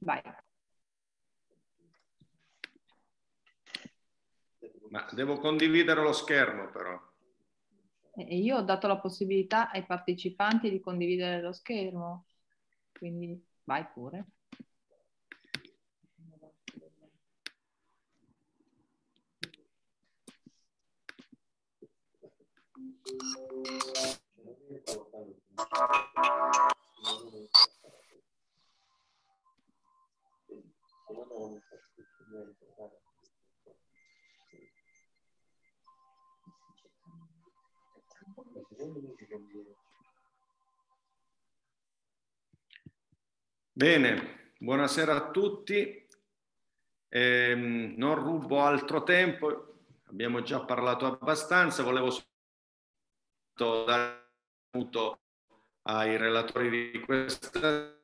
Vai. Ma devo condividere lo schermo però. E eh, io ho dato la possibilità ai partecipanti di condividere lo schermo, quindi vai pure. Thank you. quindi... Bene, buonasera a tutti. Eh, non rubo altro tempo, abbiamo già parlato abbastanza, volevo soltanto dare un ai relatori di questa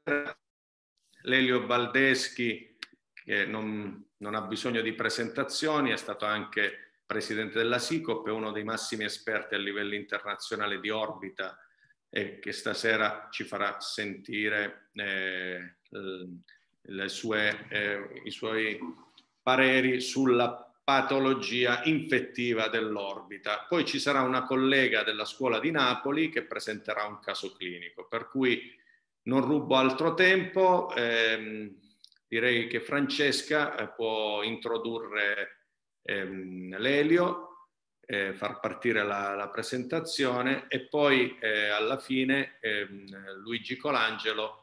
sera, Lelio Baldeschi, che non, non ha bisogno di presentazioni, è stato anche presidente della SICOP, e uno dei massimi esperti a livello internazionale di orbita e che stasera ci farà sentire eh, sue, eh, i suoi pareri sulla patologia infettiva dell'orbita. Poi ci sarà una collega della scuola di Napoli che presenterà un caso clinico, per cui non rubo altro tempo, ehm, direi che Francesca eh, può introdurre ehm, l'elio, eh, far partire la, la, presentazione e poi eh, alla fine ehm, Luigi Colangelo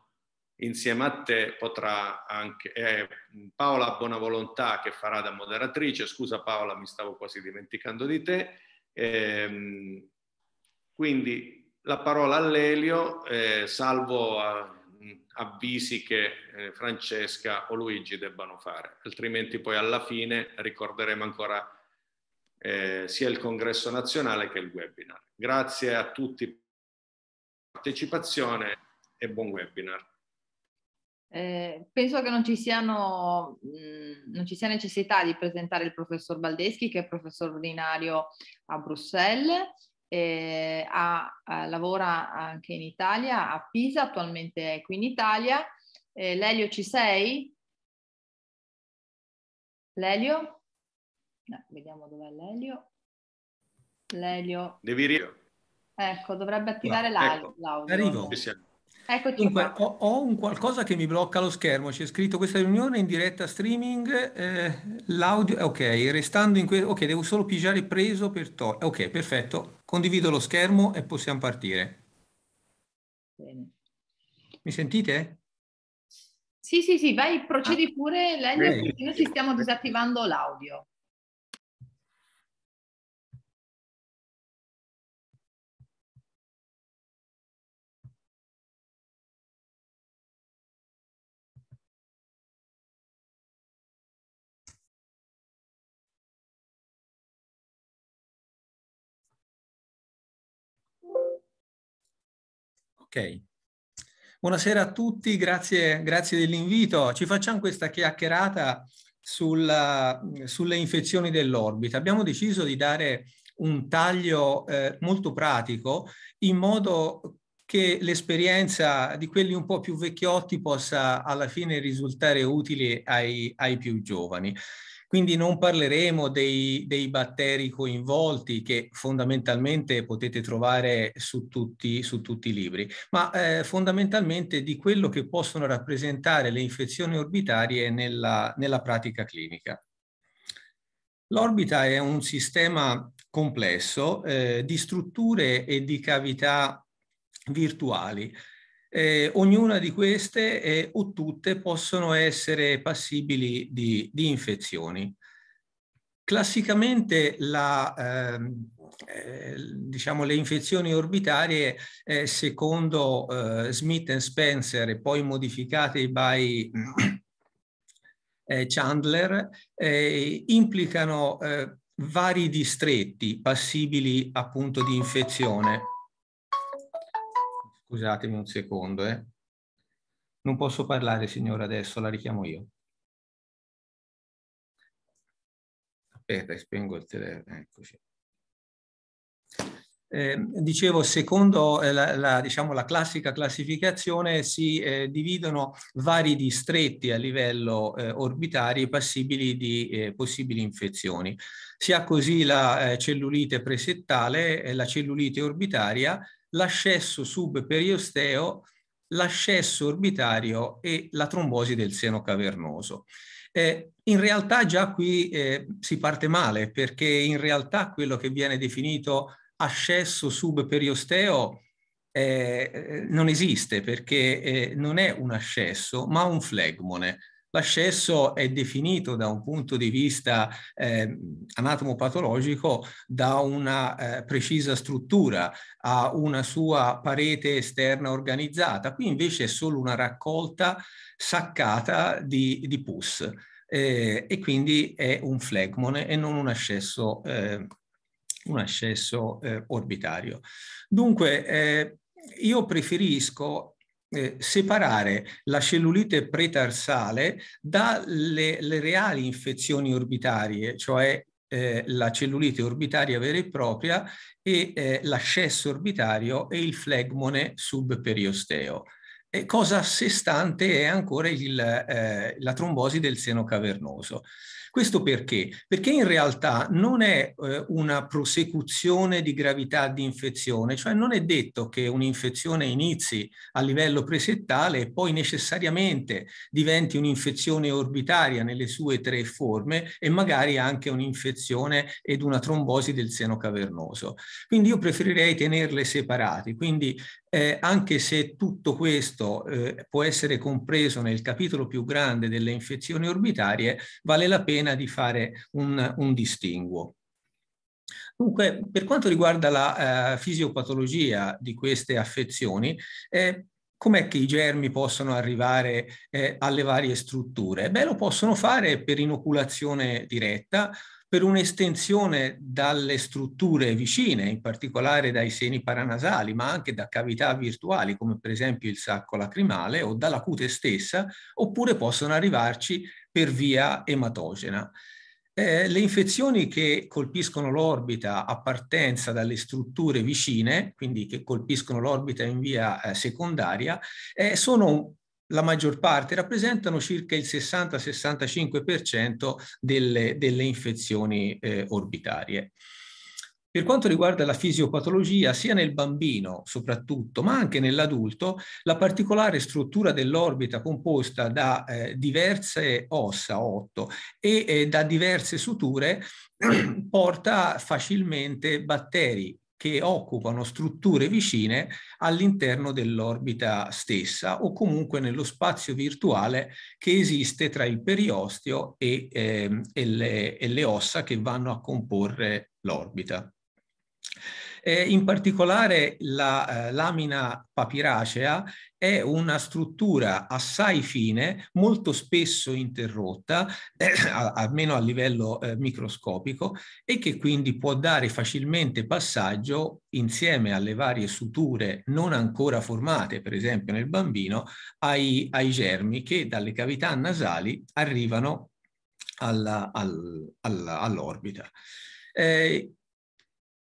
insieme a te potrà anche eh, Paola Bonavolontà che farà da moderatrice, scusa Paola mi stavo quasi dimenticando di te, ehm, quindi la parola all'Elio, eh, salvo avvisi che eh, Francesca o Luigi debbano fare, altrimenti poi alla fine ricorderemo ancora eh, sia il congresso nazionale che il webinar. Grazie a tutti per la partecipazione e buon webinar. Eh, penso che non ci, siano, mh, non ci, sia necessità di presentare il professor Baldeschi, che è professore ordinario a Bruxelles, eh, a, a, eh, lavora anche in Italia, a Pisa, attualmente è qui in Italia. Eh, Lelio, ci sei? Lelio? No, vediamo dov'è Lelio. Lelio. Devi ri- Ecco, dovrebbe attivare no, ecco. l'audio. Ecco. Arrivo. Eccoci Dunque, ho, ho, un qualcosa che mi blocca lo schermo, c'è scritto questa riunione in diretta streaming, eh, l'audio, eh, ok, restando in questo, ok, devo solo pigiare preso per togliere, ok, perfetto, condivido lo schermo e possiamo partire. Bene. Mi sentite? Sì, sì, sì, vai, procedi ah. pure, Legno, noi ci stiamo disattivando l'audio. Ok. Buonasera a tutti, grazie, grazie dell'invito. Ci facciamo questa chiacchierata sulla, mm, sulle infezioni dell'orbita. Abbiamo deciso di dare un taglio eh, molto pratico in modo che l'esperienza di quelli un po' più vecchiotti possa alla fine risultare utile ai, ai più giovani. Quindi non parleremo dei, dei batteri coinvolti che fondamentalmente potete trovare su tutti, su tutti i libri, ma eh, fondamentalmente di quello che possono rappresentare le infezioni orbitarie nella, nella pratica clinica. L'orbita è un sistema complesso eh, di strutture e di cavità virtuali eh, ognuna di queste eh, o tutte possono essere passibili di, di infezioni. Classicamente la, ehm, eh, diciamo, le infezioni orbitarie, eh, secondo eh, Smith and Spencer e poi modificate by eh, Chandler, implicano vari distretti passibili appunto di infezione. Scusatemi un secondo, eh. Non posso parlare, signora, adesso, la richiamo io. Aspetta, spengo il telefono, eccoci. Eh, dicevo, secondo eh, la, la, diciamo, la, classica classificazione si eh, dividono vari distretti a livello eh, orbitario passibili di eh, possibili infezioni. Si ha così la cellulite presettale, la cellulite orbitaria l'ascesso subperiosteo, l'ascesso orbitario e la trombosi del seno cavernoso. Eh, in realtà già qui eh, si parte male perché in realtà quello che viene definito ascesso subperiosteo eh, eh, non esiste perché eh, non è un ascesso ma un flegmone. L'ascesso è definito da un punto di vista eh, anatomopatologico da una eh, precisa struttura, ha una sua parete esterna organizzata, qui invece è solo una raccolta saccata di, di pus eh, e quindi è un flegmone e non un ascesso, ehm, un ascesso eh, orbitario. Dunque, eh, io preferisco eh, separare la cellulite pretarsale dalle reali infezioni orbitarie, cioè eh, la cellulite orbitaria vera e propria e eh, l'ascesso orbitario e il flegmone subperiosteo. E cosa a sé stante è ancora il, eh, la trombosi del seno cavernoso. Questo perché? Perché in realtà non è eh, una prosecuzione di gravità di infezione, cioè non è detto che un'infezione inizi a livello presettale e poi necessariamente diventi un'infezione orbitaria nelle sue tre forme e magari anche un'infezione ed una trombosi del seno cavernoso. Quindi io preferirei tenerle separate, quindi eh, anche se tutto questo eh, può essere compreso nel capitolo più grande delle infezioni orbitarie, vale la pena di fare un, un distinguo. Dunque, per quanto riguarda la eh, fisiopatologia di queste affezioni, eh, com'è che i germi possono arrivare eh, alle varie strutture? Beh, lo possono fare per inoculazione diretta per un'estensione dalle strutture vicine, in particolare dai seni paranasali, ma anche da cavità virtuali, come per esempio il sacco lacrimale o dalla cute stessa, oppure possono arrivarci per via ematogena. Eh, le infezioni che colpiscono l'orbita a partenza dalle strutture vicine, quindi che colpiscono l'orbita in via eh, secondaria, eh, sono la maggior parte, rappresentano circa il 60-65% delle, delle, infezioni eh, orbitarie. Per quanto riguarda la fisiopatologia, sia nel bambino soprattutto, ma anche nell'adulto, la particolare struttura dell'orbita composta da eh, diverse ossa, 8, e eh, da diverse suture porta facilmente batteri che occupano strutture vicine all'interno dell'orbita stessa o comunque nello spazio virtuale che esiste tra il periostio e, eh, e, le, e le ossa che vanno a comporre l'orbita. Eh, in particolare la eh, lamina papiracea è una struttura assai fine, molto spesso interrotta, eh, almeno a livello eh, microscopico, e che quindi può dare facilmente passaggio insieme alle varie suture non ancora formate, per esempio nel bambino, ai, ai germi che dalle cavità nasali arrivano all'orbita. All, all, all eh,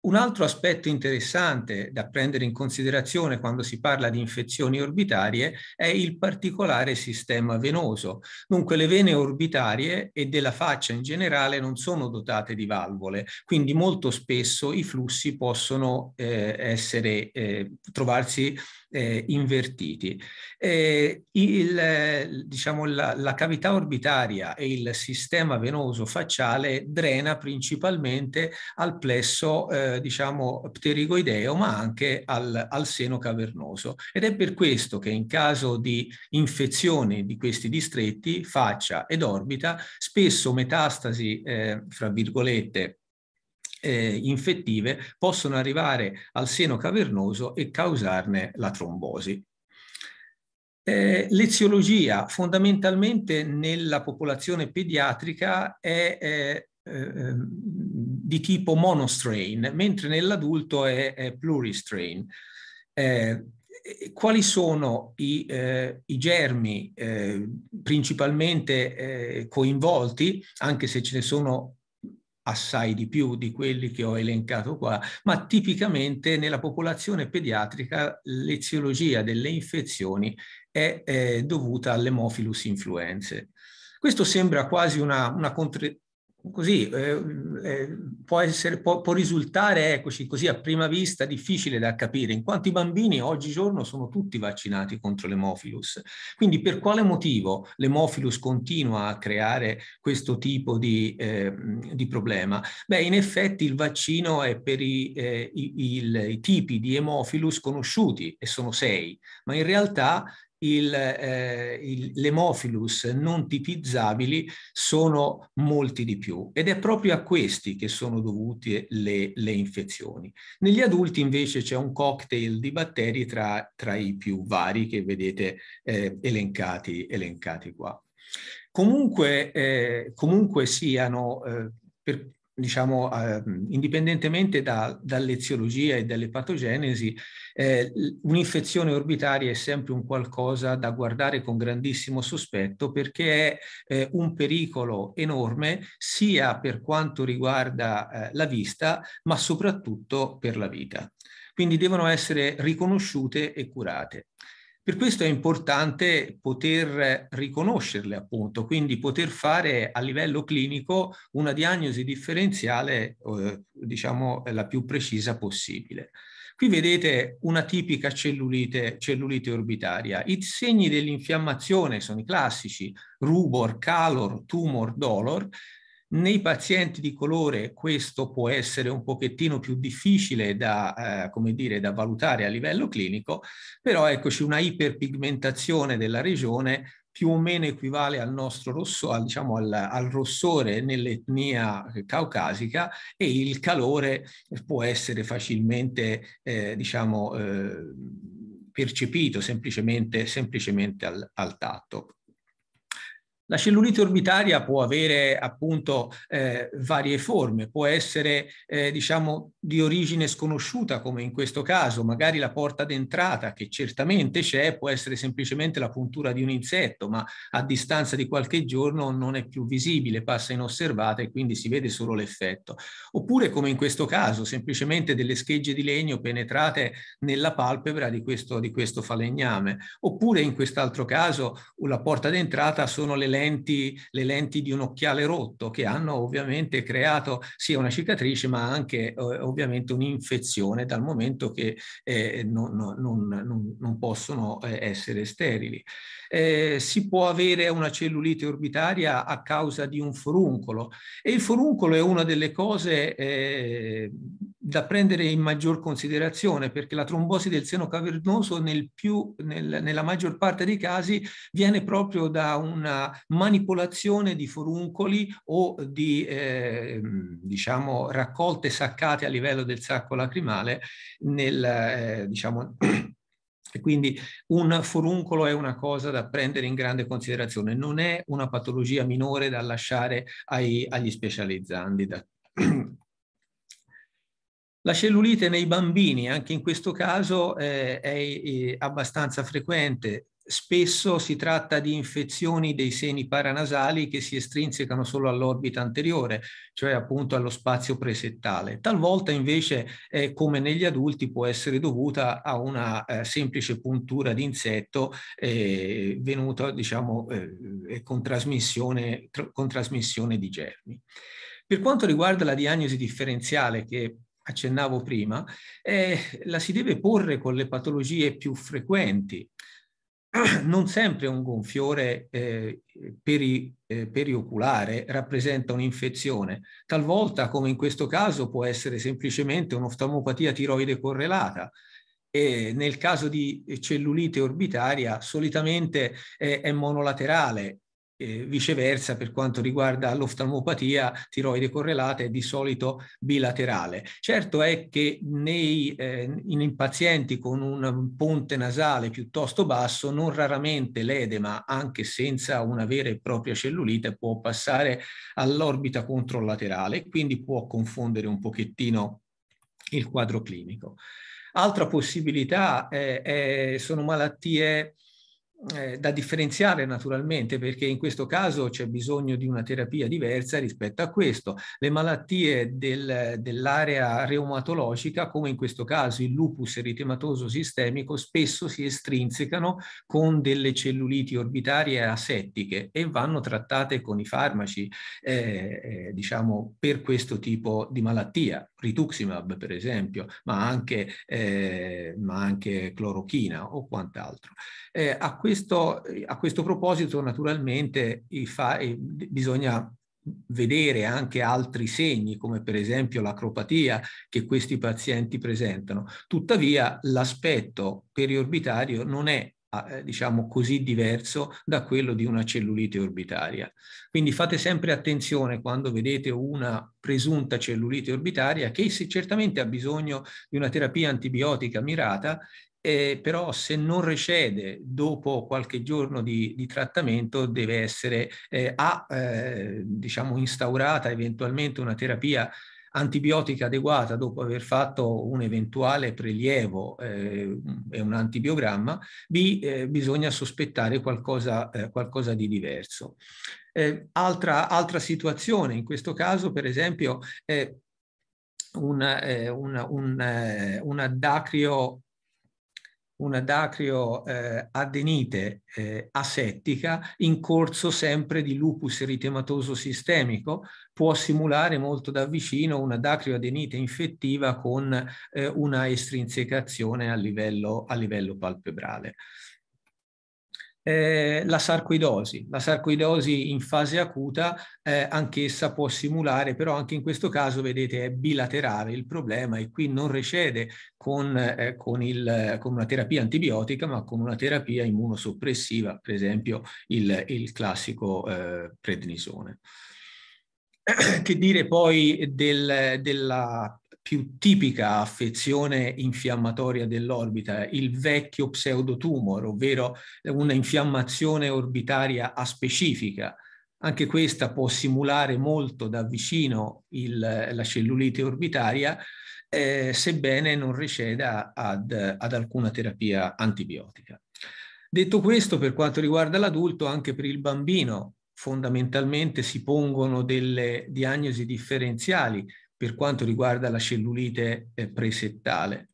un altro aspetto interessante da prendere in considerazione quando si parla di infezioni orbitarie è il particolare sistema venoso. Dunque le vene orbitarie e della faccia in generale non sono dotate di valvole, quindi molto spesso i flussi possono eh, essere, eh, trovarsi eh, invertiti. Eh, il, diciamo, la, la, cavità orbitaria e il sistema venoso facciale drena principalmente al plesso eh, diciamo, pterigoideo ma anche al, al seno cavernoso ed è per questo che in caso di infezione di questi distretti, faccia ed orbita, spesso metastasi, eh, fra virgolette, eh, infettive possono arrivare al seno cavernoso e causarne la trombosi. Eh, l'eziologia fondamentalmente nella popolazione pediatrica è, è eh, ehm, di tipo monostrain, mentre nell'adulto è, è pluristrain. Eh, quali sono i, eh, i germi eh, principalmente eh, coinvolti, anche se ce ne sono assai di più di quelli che ho elencato qua, ma tipicamente nella popolazione pediatrica l'eziologia delle infezioni è, è eh, dovuta all'emophilus influenzae. Questo sembra quasi una, una, contr così eh, eh, può, essere, può, può, risultare, eccoci così, a prima vista difficile da capire, in quanto i bambini oggigiorno sono tutti vaccinati contro l'emofilus. Quindi per quale motivo l'emofilus continua a creare questo tipo di, eh, di problema? Beh, in effetti il vaccino è per i, eh, i, il, i tipi di emofilus conosciuti, e sono sei, ma in realtà il, eh, il, l'emophilus non tipizzabili sono molti di più ed è proprio a questi che sono dovute le, le infezioni. Negli adulti invece c'è un cocktail di batteri tra, tra i più vari che vedete eh, elencati, elencati, qua. Comunque, eh, comunque siano, eh, per, diciamo, eh, indipendentemente da, dall'eziologia e dalle patogenesi, eh, un'infezione orbitaria è sempre un qualcosa da guardare con grandissimo sospetto perché è eh, un pericolo enorme sia per quanto riguarda eh, la vista, ma soprattutto per la vita. Quindi devono essere riconosciute e curate. Per questo è importante poter riconoscerle, appunto, quindi poter fare a livello clinico una diagnosi differenziale, eh, diciamo, la più precisa possibile. Qui vedete una tipica cellulite, cellulite orbitaria. I segni dell'infiammazione sono i classici, rubor, calor, tumor, dolor, nei pazienti di colore questo può essere un pochettino più difficile da, eh, come dire, da valutare a livello clinico, però eccoci una iperpigmentazione della regione più o meno equivale al nostro rosso, al, diciamo, al, al rossore nell'etnia caucasica e il calore può essere facilmente eh, diciamo, eh, percepito semplicemente, semplicemente al, al tatto. La cellulite orbitaria può avere appunto eh, varie forme, può essere eh, diciamo di origine sconosciuta come in questo caso, magari la porta d'entrata che certamente c'è, può essere semplicemente la puntura di un insetto, ma a distanza di qualche giorno non è più visibile, passa inosservata e quindi si vede solo l'effetto. Oppure come in questo caso, semplicemente delle schegge di legno penetrate nella palpebra di questo, di questo falegname. Oppure in quest'altro caso la porta d'entrata sono le lenti lenti, le lenti di un occhiale rotto che hanno ovviamente creato sia una cicatrice ma anche eh, ovviamente un'infezione dal momento che eh, non, non, non, non, possono eh, essere sterili. Eh, si può avere una cellulite orbitaria a causa di un foruncolo e il foruncolo è una delle cose eh, da prendere in maggior considerazione perché la trombosi del seno cavernoso nel più, nel, nella maggior parte dei casi viene proprio da una manipolazione di foruncoli o di eh, diciamo, raccolte saccate a livello del sacco lacrimale nel, eh, diciamo, Quindi un foruncolo è una cosa da prendere in grande considerazione, non è una patologia minore da lasciare ai, agli specializzandi, da, La cellulite nei bambini, anche in questo caso, eh, è, è, eh, abbastanza frequente. Spesso si tratta di infezioni dei seni paranasali che si estrinsecano solo all'orbita anteriore, cioè appunto allo spazio presettale. Talvolta invece, eh, come negli adulti, può essere dovuta a una eh, semplice puntura di insetto eh, venuta, diciamo, eh, con trasmissione, tra, con trasmissione di germi. Per quanto riguarda la diagnosi differenziale, che accennavo prima, eh, la si deve porre con le patologie più frequenti. Non sempre un gonfiore eh, peri, eh, perioculare rappresenta un'infezione, talvolta, come in questo caso, può essere semplicemente un'oftalmopatia tiroide correlata. E nel caso di cellulite orbitaria solitamente eh, è monolaterale eh, viceversa per quanto riguarda l'oftalmopatia tiroide correlata è di solito bilaterale. Certo è che nei, eh, in pazienti con un ponte nasale piuttosto basso non raramente l'edema, anche senza una vera e propria cellulite, può passare all'orbita controlaterale e quindi può confondere un pochettino il quadro clinico. Altra possibilità eh, eh, sono malattie eh, da differenziare naturalmente perché in questo caso c'è bisogno di una terapia diversa rispetto a questo. Le malattie del, dell'area reumatologica, come in questo caso il lupus eritematoso sistemico, spesso si estrinsecano con delle celluliti orbitarie asettiche e vanno trattate con i farmaci, eh, eh, diciamo, per questo tipo di malattia rituximab per esempio, ma anche, eh, ma anche clorochina o quant'altro. Eh, a, questo, a, questo, proposito naturalmente fa, bisogna vedere anche altri segni come per esempio l'acropatia che questi pazienti presentano. Tuttavia l'aspetto periorbitario non è eh, diciamo così diverso da quello di una cellulite orbitaria. Quindi fate sempre attenzione quando vedete una presunta cellulite orbitaria che certamente ha bisogno di una terapia antibiotica mirata, eh, però se non recede dopo qualche giorno di, di trattamento deve essere eh, a, eh, diciamo instaurata eventualmente una terapia antibiotica adeguata dopo aver fatto un eventuale prelievo eh, e un antibiogramma, B eh, bisogna sospettare qualcosa, eh, qualcosa di diverso. Eh, altra, altra, situazione, in questo caso per esempio un, eh, un, eh, un, un addacrio una dacrio eh, adenite eh, asettica in corso sempre di lupus eritematoso sistemico può simulare molto da vicino una dacrio adenite infettiva con eh, una estrinsecazione a livello, a livello palpebrale. Eh, la sarcoidosi. La sarcoidosi in fase acuta eh, anch'essa può simulare, però anche in questo caso, vedete, è bilaterale il problema e qui non recede con, eh, con, il, con una terapia antibiotica, ma con una terapia immunosoppressiva, per esempio il, il classico eh, prednisone. Che dire poi del, della più tipica affezione infiammatoria dell'orbita, il vecchio pseudotumor, ovvero una infiammazione orbitaria aspecifica. Anche questa può simulare molto da vicino il, la cellulite orbitaria, eh, sebbene non receda ad, ad alcuna terapia antibiotica. Detto questo, per quanto riguarda l'adulto, anche per il bambino fondamentalmente si pongono delle diagnosi differenziali per quanto riguarda la cellulite eh, presettale.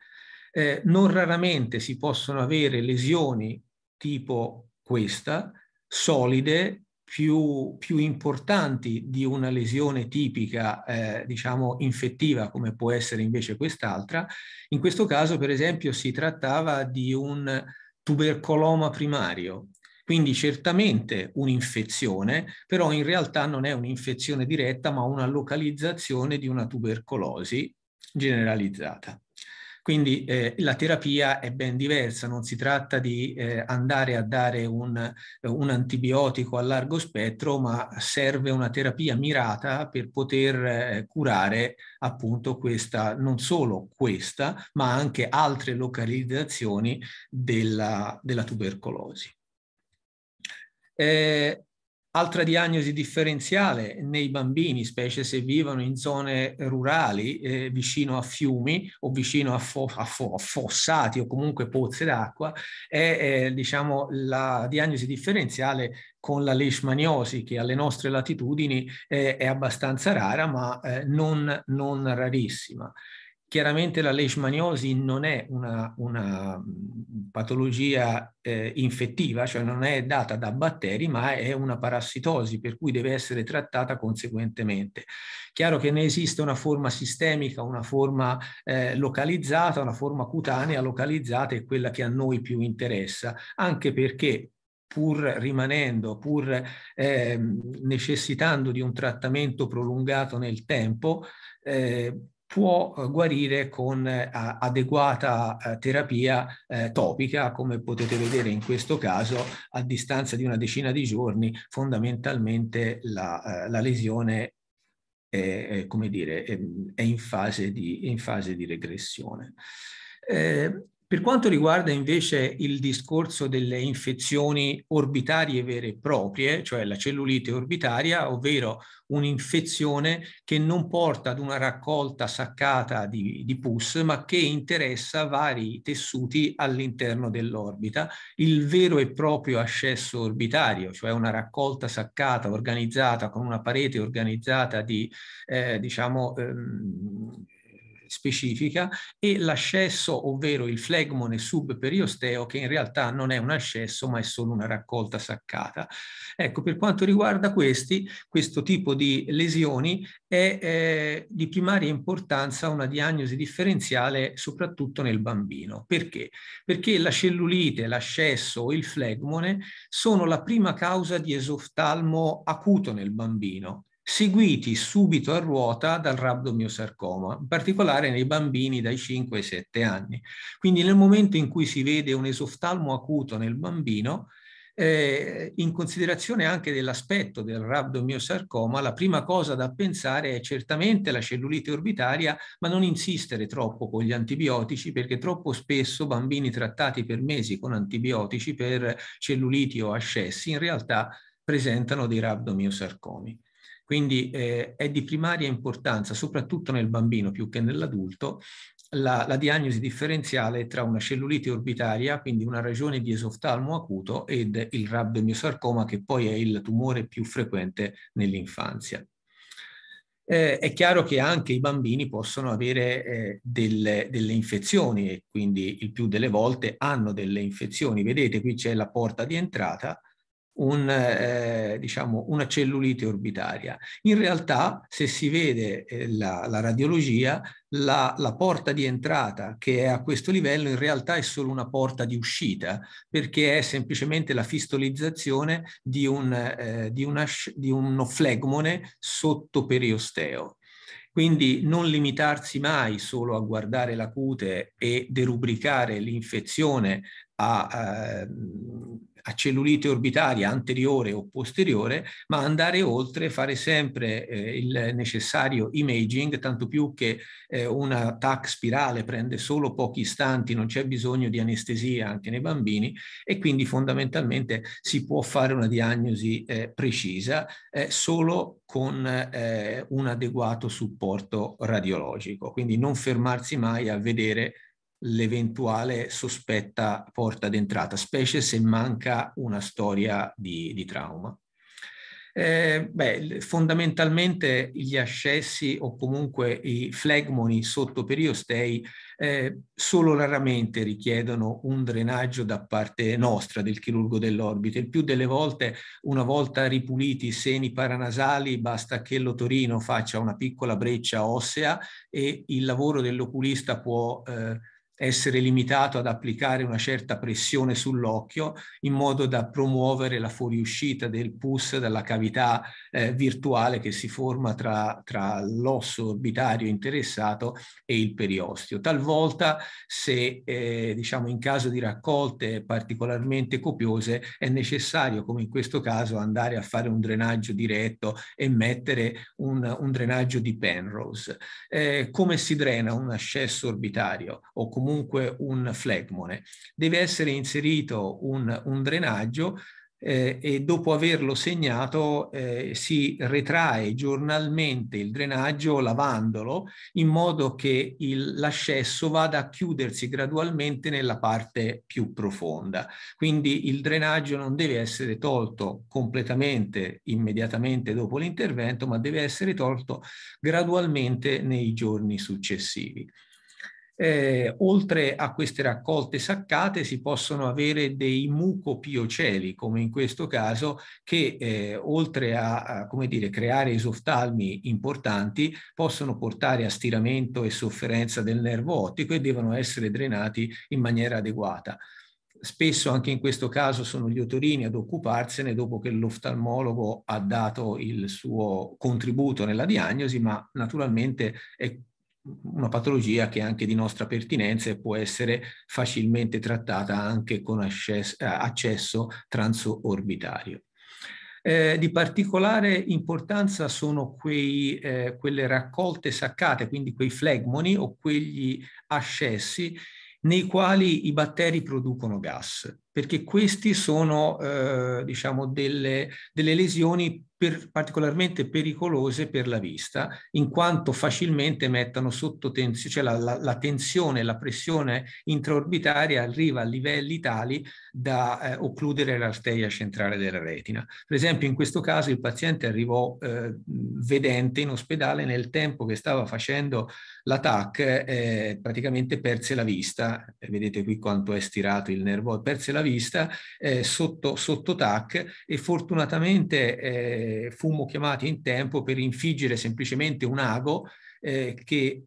Eh, non raramente si possono avere lesioni tipo questa, solide, più, più importanti di una lesione tipica, eh, diciamo, infettiva, come può essere invece quest'altra. In questo caso, per esempio, si trattava di un tubercoloma primario, quindi certamente un'infezione, però in realtà non è un'infezione diretta, ma una localizzazione di una tubercolosi generalizzata. Quindi eh, la terapia è ben diversa, non si tratta di eh, andare a dare un, un, antibiotico a largo spettro, ma serve una terapia mirata per poter eh, curare appunto questa, non solo questa, ma anche altre localizzazioni della, della tubercolosi. Eh, altra diagnosi differenziale nei bambini, specie se vivono in zone rurali, eh, vicino a fiumi o vicino a, fo- a, fo- a, fossati o comunque pozze d'acqua, è eh, diciamo, la diagnosi differenziale con la leishmaniosi che alle nostre latitudini eh, è abbastanza rara ma eh, non, non rarissima. Chiaramente la leishmaniosi non è una, una mm, patologia eh, infettiva, cioè non è data da batteri, ma è una parassitosi, per cui deve essere trattata conseguentemente. Chiaro che ne esiste una forma sistemica, una forma eh, localizzata, una forma cutanea localizzata è quella che a noi più interessa, anche perché pur rimanendo, pur eh, necessitando di un trattamento prolungato nel tempo, eh, può eh, guarire con eh, adeguata eh, terapia topica, come potete vedere in questo caso, a distanza di una decina di giorni, fondamentalmente la, la lesione è, è, dire, è, in fase di, in fase di regressione. Eh, per quanto riguarda invece il discorso delle infezioni orbitarie vere e proprie, cioè la cellulite orbitaria, ovvero un'infezione che non porta ad una raccolta saccata di, di pus, ma che interessa vari tessuti all'interno dell'orbita, il vero e proprio ascesso orbitario, cioè una raccolta saccata organizzata con una parete organizzata di, eh, diciamo, ehm, specifica e l'ascesso, ovvero il flegmone subperiosteo, che in realtà non è un ascesso ma è solo una raccolta saccata. Ecco, per quanto riguarda questi, questo tipo di lesioni è eh, di primaria importanza una diagnosi differenziale soprattutto nel bambino. Perché? Perché la cellulite, l'ascesso o il flegmone sono la prima causa di esoftalmo acuto nel bambino seguiti subito a ruota dal rabdomiosarcoma, in particolare nei bambini dai 5 ai 7 anni. Quindi nel momento in cui si vede un esoftalmo acuto nel bambino, eh, in considerazione anche dell'aspetto del rabdomiosarcoma, la prima cosa da pensare è certamente la cellulite orbitaria, ma non insistere troppo con gli antibiotici perché troppo spesso bambini trattati per mesi con antibiotici per celluliti o ascessi in realtà presentano dei rabdomiosarcomi. Quindi eh, è di primaria importanza, soprattutto nel bambino più che nell'adulto, la, la, diagnosi differenziale tra una cellulite orbitaria, quindi una ragione di esoftalmo acuto, ed il rabdomiosarcoma, che poi è il tumore più frequente nell'infanzia. Eh, è chiaro che anche i bambini possono avere eh, delle, delle, infezioni e quindi il più delle volte hanno delle infezioni. Vedete qui c'è la porta di entrata un, eh, diciamo, una cellulite orbitaria. In realtà, se si vede eh, la, la, radiologia, la, la, porta di entrata che è a questo livello in realtà è solo una porta di uscita, perché è semplicemente la fistolizzazione di un, eh, di una, di uno flegmone sotto periosteo. Quindi non limitarsi mai solo a guardare la cute e derubricare l'infezione a, eh, a cellulite orbitaria anteriore o posteriore, ma andare oltre, fare sempre eh, il necessario imaging, tanto più che eh, una TAC spirale prende solo pochi istanti, non c'è bisogno di anestesia anche nei bambini e quindi fondamentalmente si può fare una diagnosi eh, precisa eh, solo con eh, un adeguato supporto radiologico, quindi non fermarsi mai a vedere l'eventuale sospetta porta d'entrata, specie se manca una storia di, di trauma. Eh, beh, fondamentalmente gli ascessi o comunque i flegmoni sotto periostei eh, solo raramente richiedono un drenaggio da parte nostra del chirurgo dell'orbite. Il più delle volte, una volta ripuliti i seni paranasali, basta che l'otorino faccia una piccola breccia ossea e il lavoro dell'oculista può eh, essere limitato ad applicare una certa pressione sull'occhio in modo da promuovere la fuoriuscita del pus dalla cavità eh, virtuale che si forma tra, tra l'osso orbitario interessato e il periostio. Talvolta, se eh, diciamo in caso di raccolte particolarmente copiose, è necessario, come in questo caso, andare a fare un drenaggio diretto e mettere un, un drenaggio di Penrose. Eh, come si drena un ascesso orbitario o comunque un flegmone. Deve essere inserito un, un drenaggio eh, e dopo averlo segnato eh, si retrae giornalmente il drenaggio lavandolo in modo che l'ascesso vada a chiudersi gradualmente nella parte più profonda. Quindi il drenaggio non deve essere tolto completamente immediatamente dopo l'intervento, ma deve essere tolto gradualmente nei giorni successivi. Eh, oltre a queste raccolte saccate si possono avere dei mucopioceli, come in questo caso, che eh, oltre a, a come dire, creare esoftalmi importanti, possono portare a stiramento e sofferenza del nervo ottico e devono essere drenati in maniera adeguata. Spesso anche in questo caso sono gli otorini ad occuparsene dopo che l'oftalmologo ha dato il suo contributo nella diagnosi, ma naturalmente è una patologia che anche di nostra pertinenza e può essere facilmente trattata anche con eh, accesso transorbitario. Eh, di particolare importanza sono quei, eh, quelle raccolte saccate, quindi quei flegmoni o quegli ascessi nei quali i batteri producono gas perché queste sono eh, diciamo delle, delle lesioni per, particolarmente pericolose per la vista, in quanto facilmente mettono sotto tensione, cioè la, la, la, tensione, la pressione intraorbitaria arriva a livelli tali da eh, occludere l'arteria centrale della retina. Per esempio in questo caso il paziente arrivò eh, vedente in ospedale nel tempo che stava facendo la eh, praticamente perse la vista, eh, vedete qui quanto è stirato il nervo, perse la vista giornalista eh, sotto, sotto, TAC e fortunatamente eh, fummo chiamati in tempo per infiggere semplicemente un ago eh, che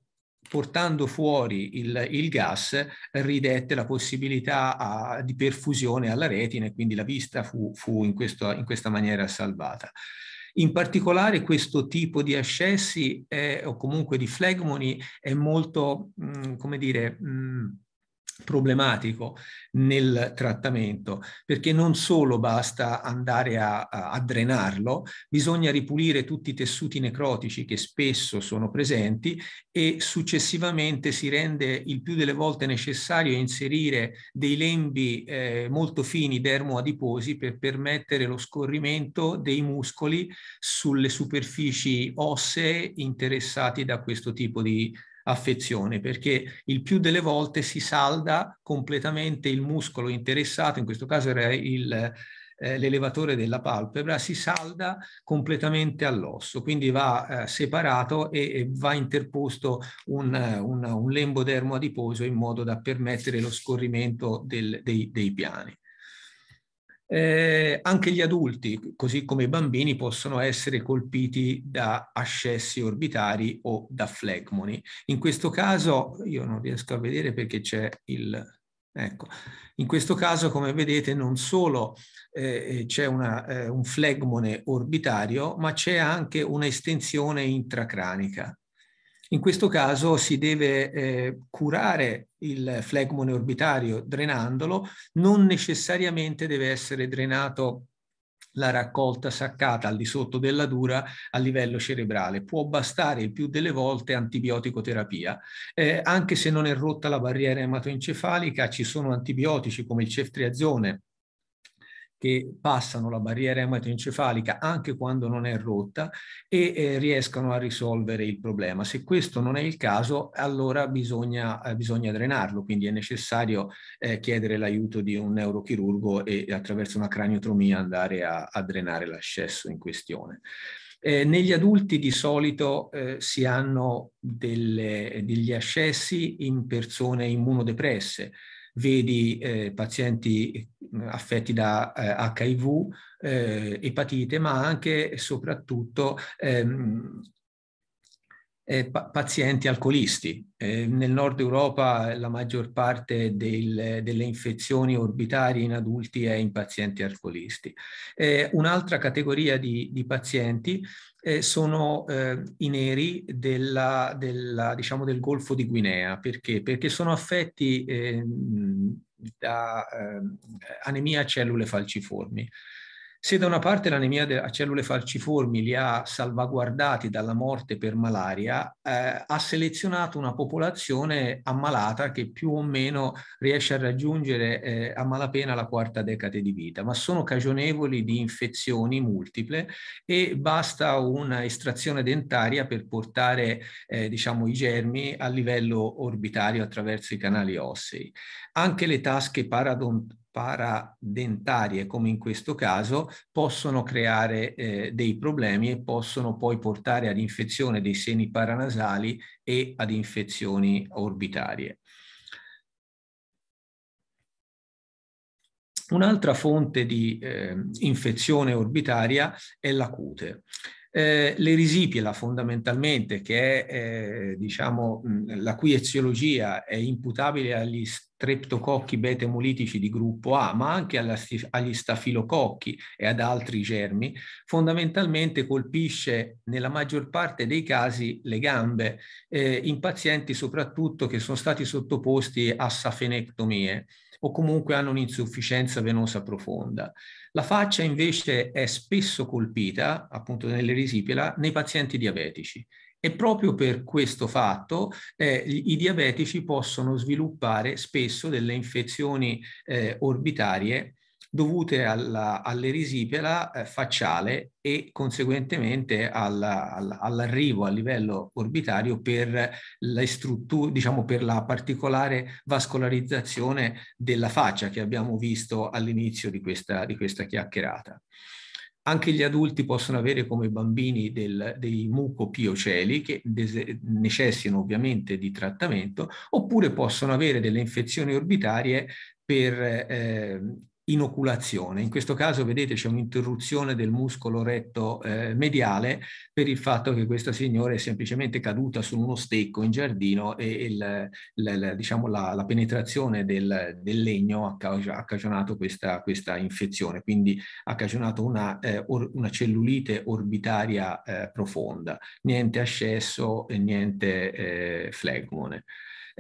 portando fuori il, il, gas ridette la possibilità a, di perfusione alla retina e quindi la vista fu, fu in, questo, in questa maniera salvata. In particolare questo tipo di ascessi è, eh, o comunque di flegmoni è molto, mh, mm, come dire, mh, mm, problematico nel trattamento, perché non solo basta andare a, a, drenarlo, bisogna ripulire tutti i tessuti necrotici che spesso sono presenti e successivamente si rende il più delle volte necessario inserire dei lembi eh, molto fini dermoadiposi per permettere lo scorrimento dei muscoli sulle superfici ossee interessati da questo tipo di affezione perché il più delle volte si salda completamente il muscolo interessato, in questo caso era il, eh, l'elevatore della palpebra si salda completamente all'osso, quindi va eh, separato e, e, va interposto un, un, un lembo dermo adiposo in modo da permettere lo scorrimento del, dei, dei piani. Eh, anche gli adulti, così come i bambini, possono essere colpiti da ascessi orbitari o da flegmoni. In questo caso, io non riesco a vedere perché c'è il... Ecco, in questo caso, come vedete, non solo eh, c'è eh, un flegmone orbitario, ma c'è anche un'estensione intracranica. In questo caso si deve eh, curare il flegmone orbitario drenandolo, non necessariamente deve essere drenato la raccolta saccata al di sotto della dura a livello cerebrale. Può bastare il più delle volte antibioticoterapia. Eh, anche se non è rotta la barriera ematoencefalica, ci sono antibiotici come il ceftriazone che passano la barriera ematoencefalica anche quando non è rotta e eh, riescano a risolvere il problema. Se questo non è il caso, allora bisogna, eh, bisogna drenarlo, quindi è necessario eh, chiedere l'aiuto di un neurochirurgo e attraverso una craniotromia andare a, a drenare l'ascesso in questione. Eh, negli adulti di solito eh, si hanno delle, degli ascessi in persone immunodepresse, vedi eh, pazienti eh, affetti da eh, HIV, eh, epatite, ma anche e soprattutto ehm, eh, pa pazienti alcolisti. Eh, nel nord Europa la maggior parte del, delle infezioni orbitarie in adulti è in pazienti alcolisti. un'altra categoria di, di pazienti eh, sono eh, i neri della, della, diciamo, del Golfo di Guinea. Perché? Perché sono affetti eh, da eh, anemia a cellule falciformi. Se da una parte l'anemia a cellule falciformi li ha salvaguardati dalla morte per malaria, eh, ha selezionato una popolazione ammalata che più o meno riesce a raggiungere eh, a malapena la quarta decade di vita, ma sono cagionevoli di infezioni multiple e basta una estrazione dentaria per portare eh, diciamo, i germi a livello orbitario attraverso i canali ossei. Anche le tasche paradontali paradentarie, come in questo caso, possono creare eh, dei problemi e possono poi portare ad infezione dei seni paranasali e ad infezioni orbitarie. Un'altra fonte di eh, infezione orbitaria è la cute. Eh, l'erisipiela fondamentalmente, che è, eh, diciamo, mm, la cui eziologia è imputabile agli streptococchi beta emolitici di gruppo A, ma anche alla, agli stafilococchi e ad altri germi, fondamentalmente colpisce nella maggior parte dei casi le gambe, eh, in pazienti soprattutto che sono stati sottoposti a safenectomie o comunque hanno un'insufficienza venosa profonda. La faccia invece è spesso colpita, appunto nelle nei pazienti diabetici e proprio per questo fatto eh, i diabetici possono sviluppare spesso delle infezioni eh, orbitarie dovute alla, all'erisipela eh, facciale e conseguentemente alla, alla, all'arrivo a livello orbitario per, diciamo, per la particolare vascolarizzazione della faccia che abbiamo visto all'inizio di questa, di questa chiacchierata. Anche gli adulti possono avere come bambini del, dei mucopioceli che des- necessitano ovviamente di trattamento oppure possono avere delle infezioni orbitarie per eh, inoculazione. In questo caso, vedete, c'è un'interruzione del muscolo retto eh, mediale per il fatto che questa signora è semplicemente caduta su uno stecco in giardino e il, il, il, diciamo, la, la, penetrazione del, del legno ha, causa, ha cagionato questa, questa, infezione, quindi ha cagionato una, eh, or, una cellulite orbitaria eh, profonda, niente ascesso e niente eh, flegmone.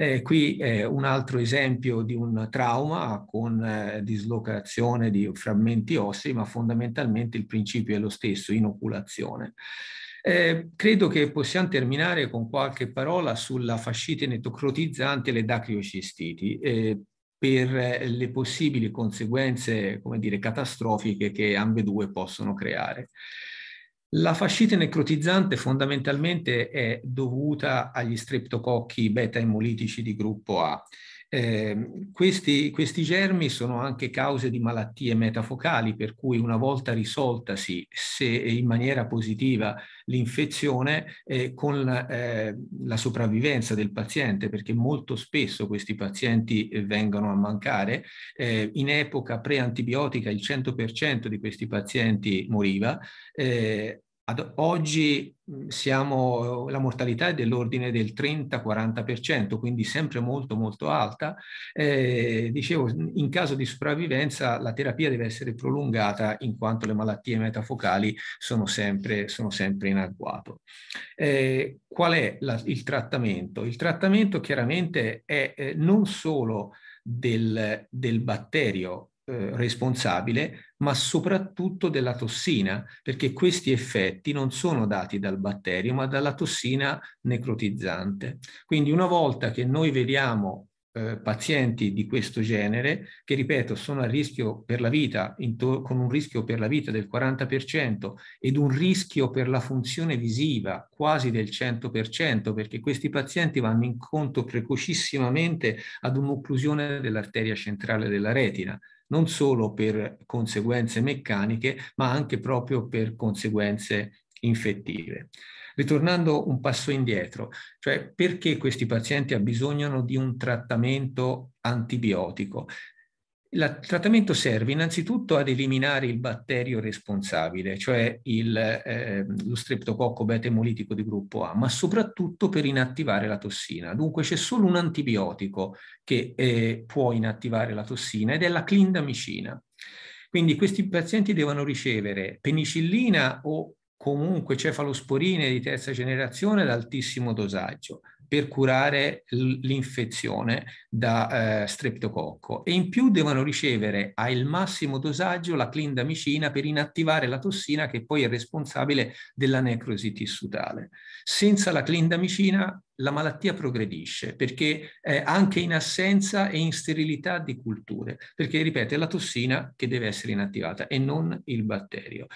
Eh, qui eh, un altro esempio di un trauma con eh, dislocazione di frammenti ossei, ma fondamentalmente il principio è lo stesso, inoculazione. Eh, credo che possiamo terminare con qualche parola sulla fascite netocrotizzante e le dacriocistiti eh, per le possibili conseguenze, come dire, catastrofiche che ambedue possono creare. La fascite necrotizzante fondamentalmente è dovuta agli streptococchi beta emolitici di gruppo A. Eh, questi, questi, germi sono anche cause di malattie metafocali, per cui una volta risoltasi se in maniera positiva l'infezione, eh, con la, eh, la, sopravvivenza del paziente, perché molto spesso questi pazienti eh, vengono a mancare, eh, in epoca pre-antibiotica il 100% di questi pazienti moriva, eh, ad oggi mm, siamo, la mortalità è dell'ordine del 30-40%, quindi sempre molto molto alta. Eh, dicevo, in caso di sopravvivenza la terapia deve essere prolungata in quanto le malattie metafocali sono sempre, sono sempre in agguato. Eh, qual è la, il trattamento? Il trattamento chiaramente è eh, non solo del, del batterio eh, responsabile, ma soprattutto della tossina, perché questi effetti non sono dati dal batterio, ma dalla tossina necrotizzante. Quindi una volta che noi vediamo eh, pazienti di questo genere, che ripeto sono a rischio per la vita, con un rischio per la vita del 40% ed un rischio per la funzione visiva quasi del 100%, perché questi pazienti vanno in conto precocissimamente ad un'occlusione dell'arteria centrale della retina non solo per conseguenze meccaniche, ma anche proprio per conseguenze infettive. Ritornando un passo indietro, cioè perché questi pazienti abbisognano di un trattamento antibiotico? Il trattamento serve innanzitutto ad eliminare il batterio responsabile, cioè il, eh, lo streptococco beta emolitico di gruppo A, ma soprattutto per inattivare la tossina. Dunque c'è solo un antibiotico che eh, può inattivare la tossina ed è la clindamicina. Quindi questi pazienti devono ricevere penicillina o comunque cefalosporine di terza generazione ad altissimo dosaggio, per curare l'infezione da eh, streptococco e in più devono ricevere al massimo dosaggio la clindamicina per inattivare la tossina che poi è responsabile della necrosi tissutale. Senza la clindamicina la malattia progredisce perché eh, anche in assenza e in sterilità di culture, perché ripeto è la tossina che deve essere inattivata e non il batterio.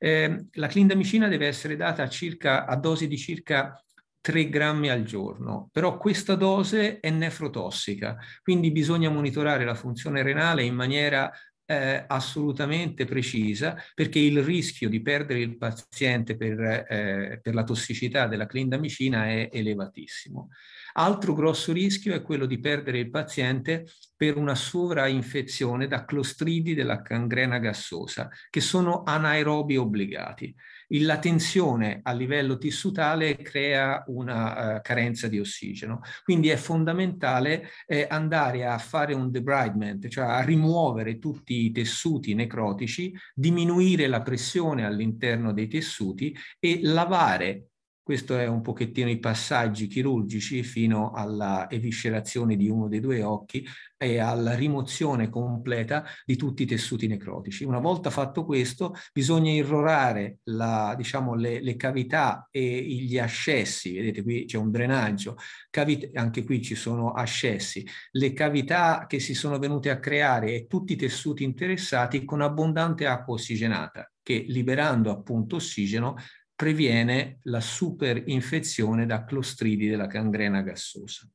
Eh, la clindamicina deve essere data a, circa, a dosi di circa 3 grammi al giorno, però questa dose è nefrotossica, quindi bisogna monitorare la funzione renale in maniera eh, assolutamente precisa perché il rischio di perdere il paziente per, eh, per la tossicità della clindamicina è elevatissimo. Altro grosso rischio è quello di perdere il paziente per una sovrainfezione da clostridi della cangrena gassosa, che sono anaerobi obbligati la tensione a livello tissutale crea una uh, carenza di ossigeno. Quindi è fondamentale eh, andare a fare un debridement, cioè a rimuovere tutti i tessuti necrotici, diminuire la pressione all'interno dei tessuti e lavare questo è un pochettino i passaggi chirurgici fino alla eviscerazione di uno dei due occhi e alla rimozione completa di tutti i tessuti necrotici. Una volta fatto questo, bisogna irrorare la, diciamo, le, le, cavità e gli ascessi. Vedete qui c'è un drenaggio, Cavite, anche qui ci sono ascessi. Le cavità che si sono venute a creare e tutti i tessuti interessati con abbondante acqua ossigenata che liberando appunto ossigeno previene la superinfezione da clostridi della gangrena gassosa.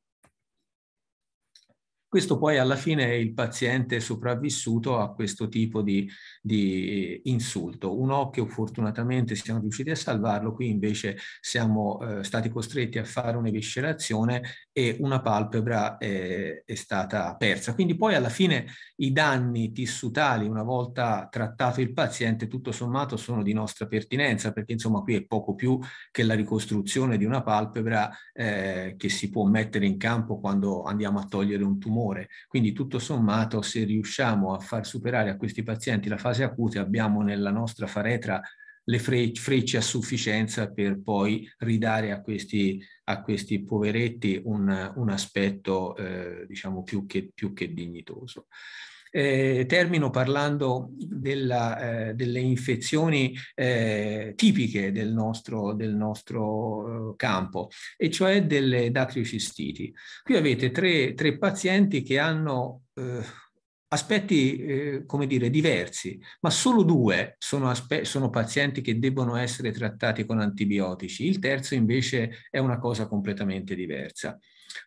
Questo poi alla fine è il paziente sopravvissuto a questo tipo di, di insulto. Un occhio fortunatamente siamo riusciti a salvarlo, qui invece siamo eh, stati costretti a fare un'eviscerazione e una palpebra è, eh, è, stata persa. Quindi poi alla fine i danni tissutali, una volta trattato il paziente, tutto sommato sono di nostra pertinenza, perché insomma qui è poco più che la ricostruzione di una palpebra eh, che si può mettere in campo quando andiamo a togliere un tumore. Quindi tutto sommato se riusciamo a far superare a questi pazienti la fase acuta, abbiamo nella nostra faretra le frecce a sufficienza per poi ridare a questi, a questi poveretti un, un aspetto eh, diciamo più che, più che dignitoso. Eh, termino parlando della, eh, delle infezioni eh, tipiche del nostro, del nostro eh, campo, e cioè delle dacriocistiti. Qui avete tre, tre pazienti che hanno eh, aspetti, eh, come dire, diversi, ma solo due sono, aspe- sono, pazienti che debbono essere trattati con antibiotici, il terzo invece è una cosa completamente diversa.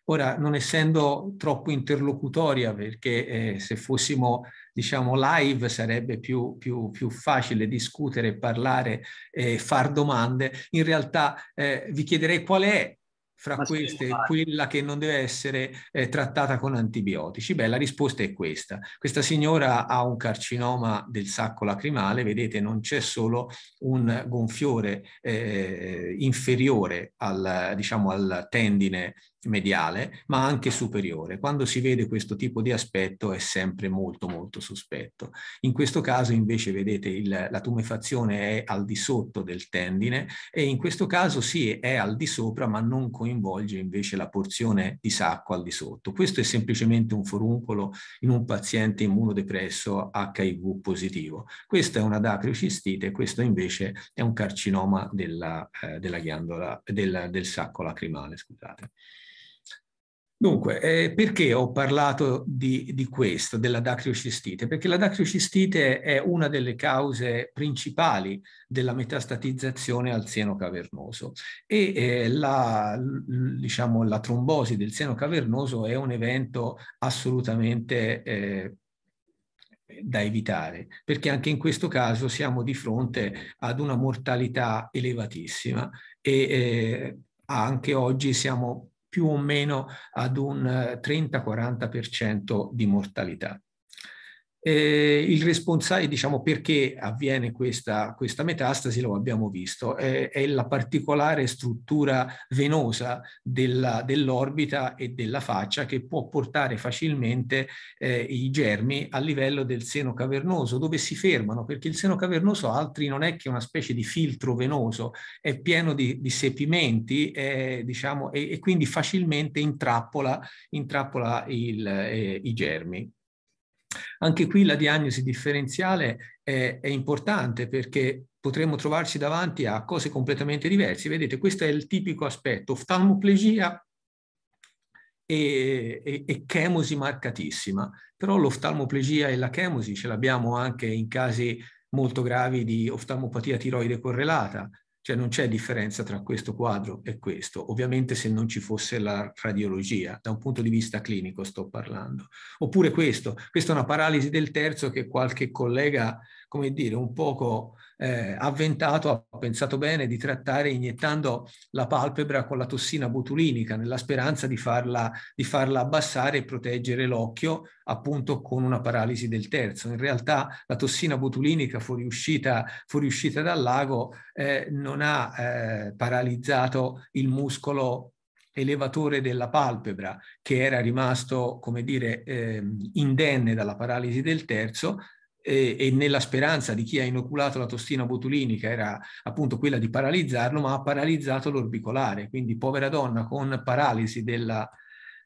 Ora, non essendo troppo interlocutoria, perché eh, se fossimo diciamo live sarebbe più, più, più facile discutere, parlare, eh, far domande, in realtà eh, vi chiederei qual è fra Ma queste è quella che non deve essere eh, trattata con antibiotici? Beh, la risposta è questa. Questa signora ha un carcinoma del sacco lacrimale, vedete, non c'è solo un gonfiore eh, inferiore al, diciamo, al tendine mediale, ma anche superiore. Quando si vede questo tipo di aspetto è sempre molto molto sospetto. In questo caso invece vedete il, la tumefazione è al di sotto del tendine e in questo caso sì è al di sopra ma non coinvolge invece la porzione di sacco al di sotto. Questo è semplicemente un foruncolo in un paziente immunodepresso HIV positivo. Questa è una dacriocistite, questo invece è un carcinoma della, eh, della ghiandola, del, del sacco lacrimale, scusate. Dunque, eh, perché ho parlato di, di questo, della dacriocistite? Perché la dacriocistite è una delle cause principali della metastatizzazione al seno cavernoso e eh, la, diciamo, la, trombosi del seno cavernoso è un evento assolutamente eh, da evitare, perché anche in questo caso siamo di fronte ad una mortalità elevatissima e eh, anche oggi siamo più o meno ad un 30-40% eh, di mortalità. Eh, il responsabile, diciamo, perché avviene questa, questa metastasi, lo abbiamo visto, è, è la particolare struttura venosa della, dell'orbita e della faccia che può portare facilmente eh, i germi a livello del seno cavernoso, dove si fermano, perché il seno cavernoso altri non è che una specie di filtro venoso, è pieno di, di sepimenti eh, diciamo, e, e, quindi facilmente intrappola, intrappola il, eh, i germi. Anche qui la diagnosi differenziale è, è importante perché potremmo trovarci davanti a cose completamente diverse. Vedete, questo è il tipico aspetto, oftalmoplegia e, e, e chemosi marcatissima, però l'oftalmoplegia e la chemosi ce l'abbiamo anche in casi molto gravi di oftalmopatia tiroide correlata, cioè non c'è differenza tra questo quadro e questo, ovviamente se non ci fosse la radiologia, da un punto di vista clinico sto parlando. Oppure questo, questa è una paralisi del terzo che qualche collega come dire, un poco eh, avventato, ha pensato bene di trattare iniettando la palpebra con la tossina botulinica nella speranza di farla, di farla abbassare e proteggere l'occhio appunto con una paralisi del terzo. In realtà la tossina botulinica fuoriuscita, fuoriuscita dal lago eh, non ha eh, paralizzato il muscolo elevatore della palpebra che era rimasto, come dire, eh, indenne dalla paralisi del terzo, e, e, nella speranza di chi ha inoculato la tostina botulinica era appunto quella di paralizzarlo, ma ha paralizzato l'orbicolare, quindi povera donna con paralisi, della,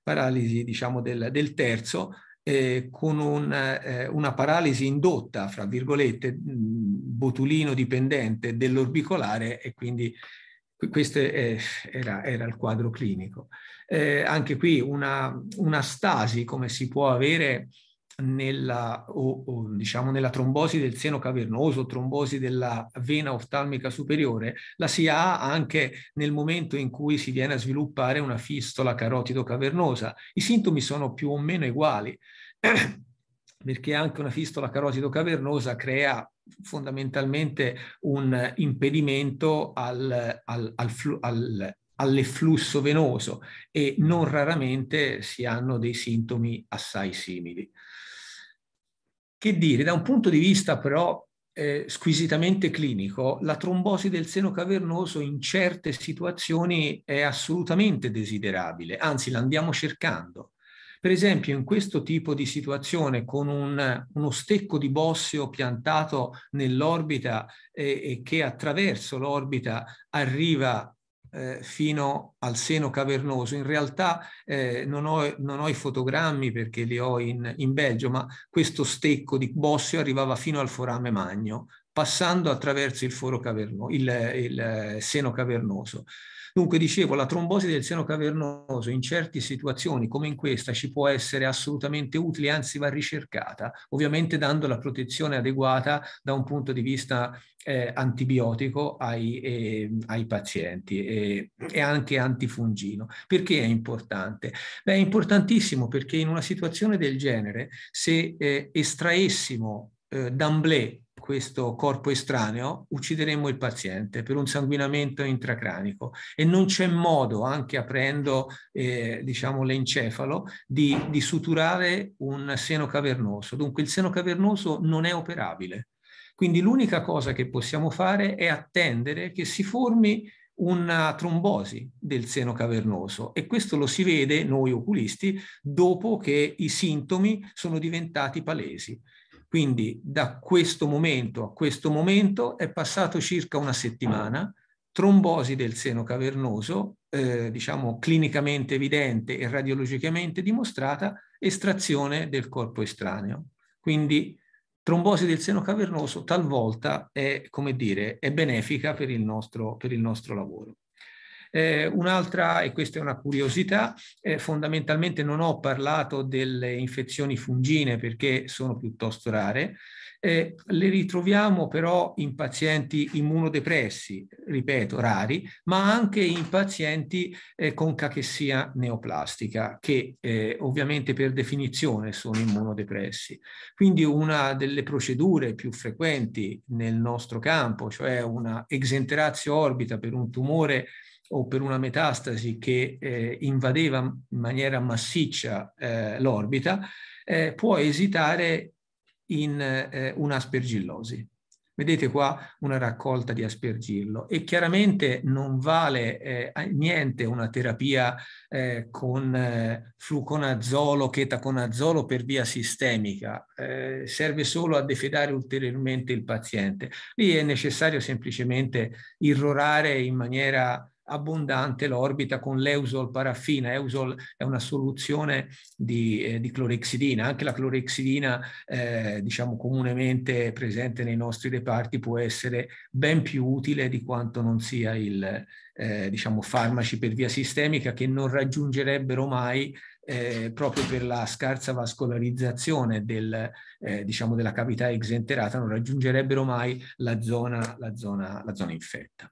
paralisi diciamo del, del terzo, eh, con un, eh, una paralisi indotta, fra virgolette, mm, botulino dipendente dell'orbicolare e quindi questo è, era, era, il quadro clinico. Eh, anche qui una, una, stasi come si può avere nella, o, o, diciamo nella trombosi del seno cavernoso, trombosi della vena oftalmica superiore, la si ha anche nel momento in cui si viene a sviluppare una fistola carotido cavernosa. I sintomi sono più o meno uguali. perché anche una fistola carotido cavernosa crea fondamentalmente un impedimento al, al, al, al all'efflusso venoso e non raramente si hanno dei sintomi assai simili. Che dire, da un punto di vista però eh, squisitamente clinico, la trombosi del seno cavernoso in certe situazioni è assolutamente desiderabile, anzi l'andiamo cercando. Per esempio in questo tipo di situazione con un, uno stecco di bosseo piantato nell'orbita e, eh, e che attraverso l'orbita arriva eh, fino al seno cavernoso. In realtà eh, non, ho, non, ho, i fotogrammi perché li ho in, in Belgio, ma questo stecco di Bossio arrivava fino al forame magno, passando attraverso il, il, il eh, seno cavernoso. Dunque, dicevo, la trombosi del seno cavernoso in certe situazioni, come in questa, ci può essere assolutamente utile, anzi va ricercata, ovviamente dando la protezione adeguata da un punto di vista eh, antibiotico ai, eh, ai pazienti eh, e anche antifungino. Perché è importante? Beh, è importantissimo perché in una situazione del genere, se eh, estraessimo eh, d'amblè questo corpo estraneo, uccideremmo il paziente per un sanguinamento intracranico e non c'è modo, anche aprendo eh, diciamo, l'encefalo, di, di suturare un seno cavernoso. Dunque il seno cavernoso non è operabile. Quindi l'unica cosa che possiamo fare è attendere che si formi una trombosi del seno cavernoso e questo lo si vede, noi oculisti, dopo che i sintomi sono diventati palesi. Quindi da questo momento a questo momento è passato circa una settimana, trombosi del seno cavernoso, eh, diciamo clinicamente evidente e radiologicamente dimostrata, estrazione del corpo estraneo. Quindi trombosi del seno cavernoso talvolta è, come dire, è benefica per il nostro, per il nostro lavoro. Eh, un'altra, e questa è una curiosità, eh, fondamentalmente non ho parlato delle infezioni fungine perché sono piuttosto rare, eh, le ritroviamo però in pazienti immunodepressi, ripeto, rari, ma anche in pazienti eh, con cachessia neoplastica, che eh, ovviamente per definizione sono immunodepressi. Quindi una delle procedure più frequenti nel nostro campo, cioè una exenteratio orbita per un tumore o per una metastasi che eh, invadeva in maniera massiccia eh, l'orbita, eh, può esitare in eh, un'aspergillosi. Vedete qua una raccolta di aspergillo e chiaramente non vale eh, niente una terapia eh, con fluconazolo, chetaconazolo per via sistemica, serve solo a defedare ulteriormente il paziente. Lì è necessario semplicemente irrorare in maniera abbondante l'orbita con l'eusol paraffina. Eusol è una soluzione di, eh, di clorexidina, anche la clorexidina eh, diciamo comunemente presente nei nostri reparti può essere ben più utile di quanto non sia il eh, diciamo farmaci per via sistemica che non raggiungerebbero mai eh, proprio per la scarsa vascolarizzazione del, eh, diciamo della cavità exenterata non raggiungerebbero mai la zona, la zona, la zona infetta.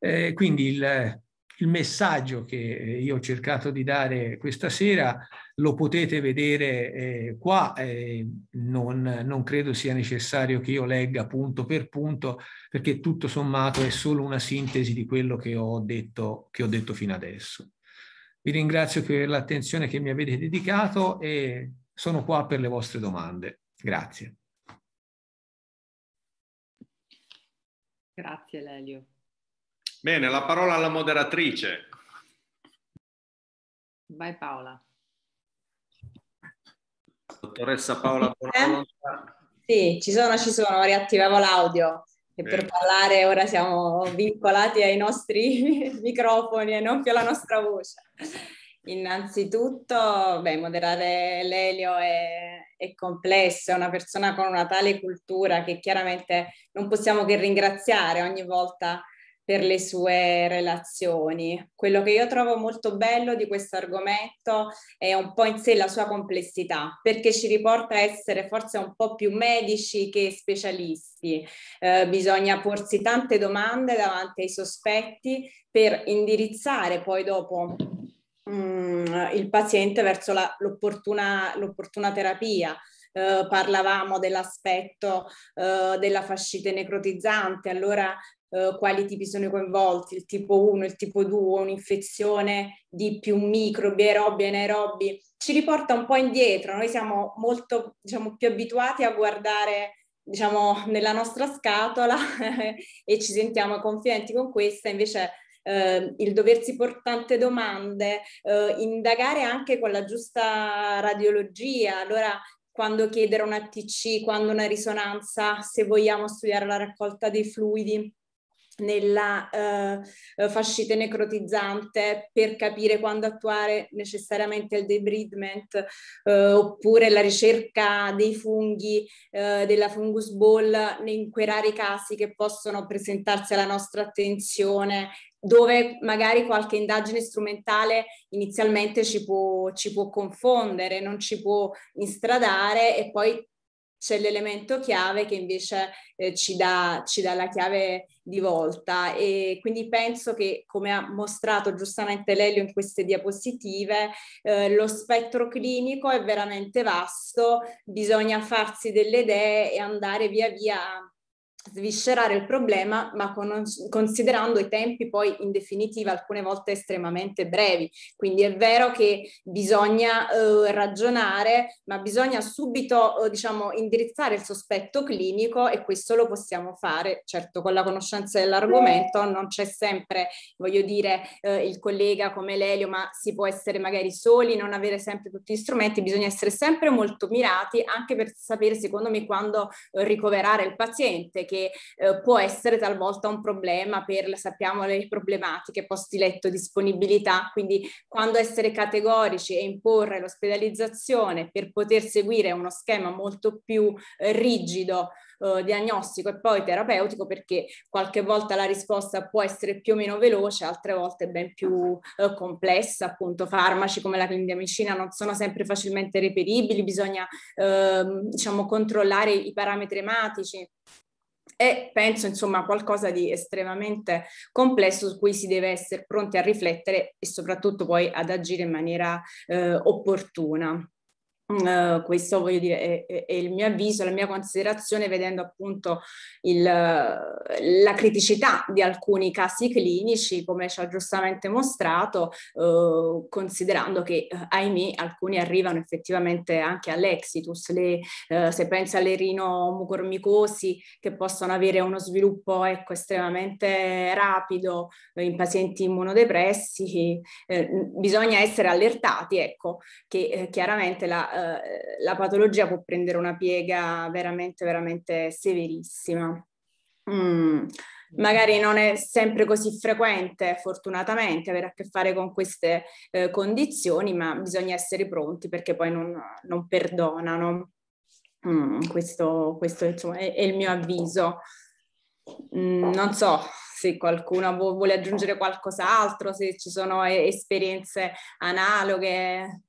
Eh, quindi il, il messaggio che io ho cercato di dare questa sera lo potete vedere eh, qua, eh, non, non, credo sia necessario che io legga punto per punto perché tutto sommato è solo una sintesi di quello che ho detto, che ho detto fino adesso. Vi ringrazio per l'attenzione che mi avete dedicato e sono qua per le vostre domande. Grazie. Grazie Lelio. Bene, la parola alla moderatrice. Vai Paola. Dottoressa Paola Bonavolontà. Eh? Sì, ci sono, ci sono, riattivavo l'audio. E per parlare ora siamo vincolati ai nostri microfoni e non più alla nostra voce. Innanzitutto, beh, moderare l'elio è, è, complesso, è una persona con una tale cultura che chiaramente non possiamo che ringraziare ogni volta per le sue relazioni. Quello che io trovo molto bello di questo argomento è un po' in sé la sua complessità, perché ci riporta a essere forse un po' più medici che specialisti. Eh, bisogna porsi tante domande davanti ai sospetti per indirizzare poi dopo mh, mm, il paziente verso la, l'opportuna, l'opportuna terapia. Eh, parlavamo dell'aspetto eh, della fascite necrotizzante, allora eh, quali tipi sono coinvolti, il tipo 1, il tipo 2, un'infezione di più microbi aerobi e anaerobi, ci riporta un po' indietro. Noi siamo molto diciamo, più abituati a guardare diciamo, nella nostra scatola e ci sentiamo confidenti con questa, invece eh, il doversi tante domande, eh, indagare anche con la giusta radiologia, allora quando chiedere un ATC, quando una risonanza, se vogliamo studiare la raccolta dei fluidi, nella uh, fascite necrotizzante per capire quando attuare necessariamente il debridement uh, oppure la ricerca dei funghi uh, della fungus ball in quei rari casi che possono presentarsi alla nostra attenzione dove magari qualche indagine strumentale inizialmente ci può, ci può confondere, non ci può instradare e poi c'è l'elemento chiave che invece eh, ci, dà, ci dà la chiave di volta e quindi penso che come ha mostrato giustamente Lelio in queste diapositive eh, lo spettro clinico è veramente vasto, bisogna farsi delle idee e andare via via sviscerare il problema, ma con, considerando i tempi poi in definitiva alcune volte estremamente brevi. Quindi è vero che bisogna eh, ragionare, ma bisogna subito eh, diciamo, indirizzare il sospetto clinico e questo lo possiamo fare, certo con la conoscenza dell'argomento, non c'è sempre, voglio dire, eh, il collega come l'Elio, ma si può essere magari soli, non avere sempre tutti gli strumenti, bisogna essere sempre molto mirati anche per sapere secondo me quando eh, ricoverare il paziente che che eh, può essere talvolta un problema per, sappiamo, le problematiche posti letto, disponibilità, quindi quando essere categorici e imporre l'ospedalizzazione per poter seguire uno schema molto più eh, rigido eh, diagnostico e poi terapeutico perché qualche volta la risposta può essere più o meno veloce, altre volte ben più eh, complessa, appunto farmaci come la clindamicina non sono sempre facilmente reperibili, bisogna eh, diciamo controllare i parametri ematici è penso insomma qualcosa di estremamente complesso su cui si deve essere pronti a riflettere e soprattutto poi ad agire in maniera eh, opportuna. Ehm, questo voglio dire è, è, il mio avviso, la mia considerazione vedendo appunto il, la criticità di alcuni casi clinici come ci ha giustamente mostrato uh, considerando che eh, ahimè alcuni arrivano effettivamente anche all'exitus le, uh, se pensi alle rinomucormicosi che possono avere uno sviluppo ecco, estremamente rapido eh, in pazienti immunodepressi eh, bisogna essere allertati ecco che eh, chiaramente la eh, la patologia può prendere una piega veramente, veramente severissima. Mm. Magari non è sempre così frequente, fortunatamente, avere a che fare con queste eh, condizioni, ma bisogna essere pronti perché poi non, non perdonano. Mm. questo, questo insomma, è, è, il mio avviso. Mm, non so se qualcuno vuole aggiungere qualcos'altro, se ci sono esperienze analoghe.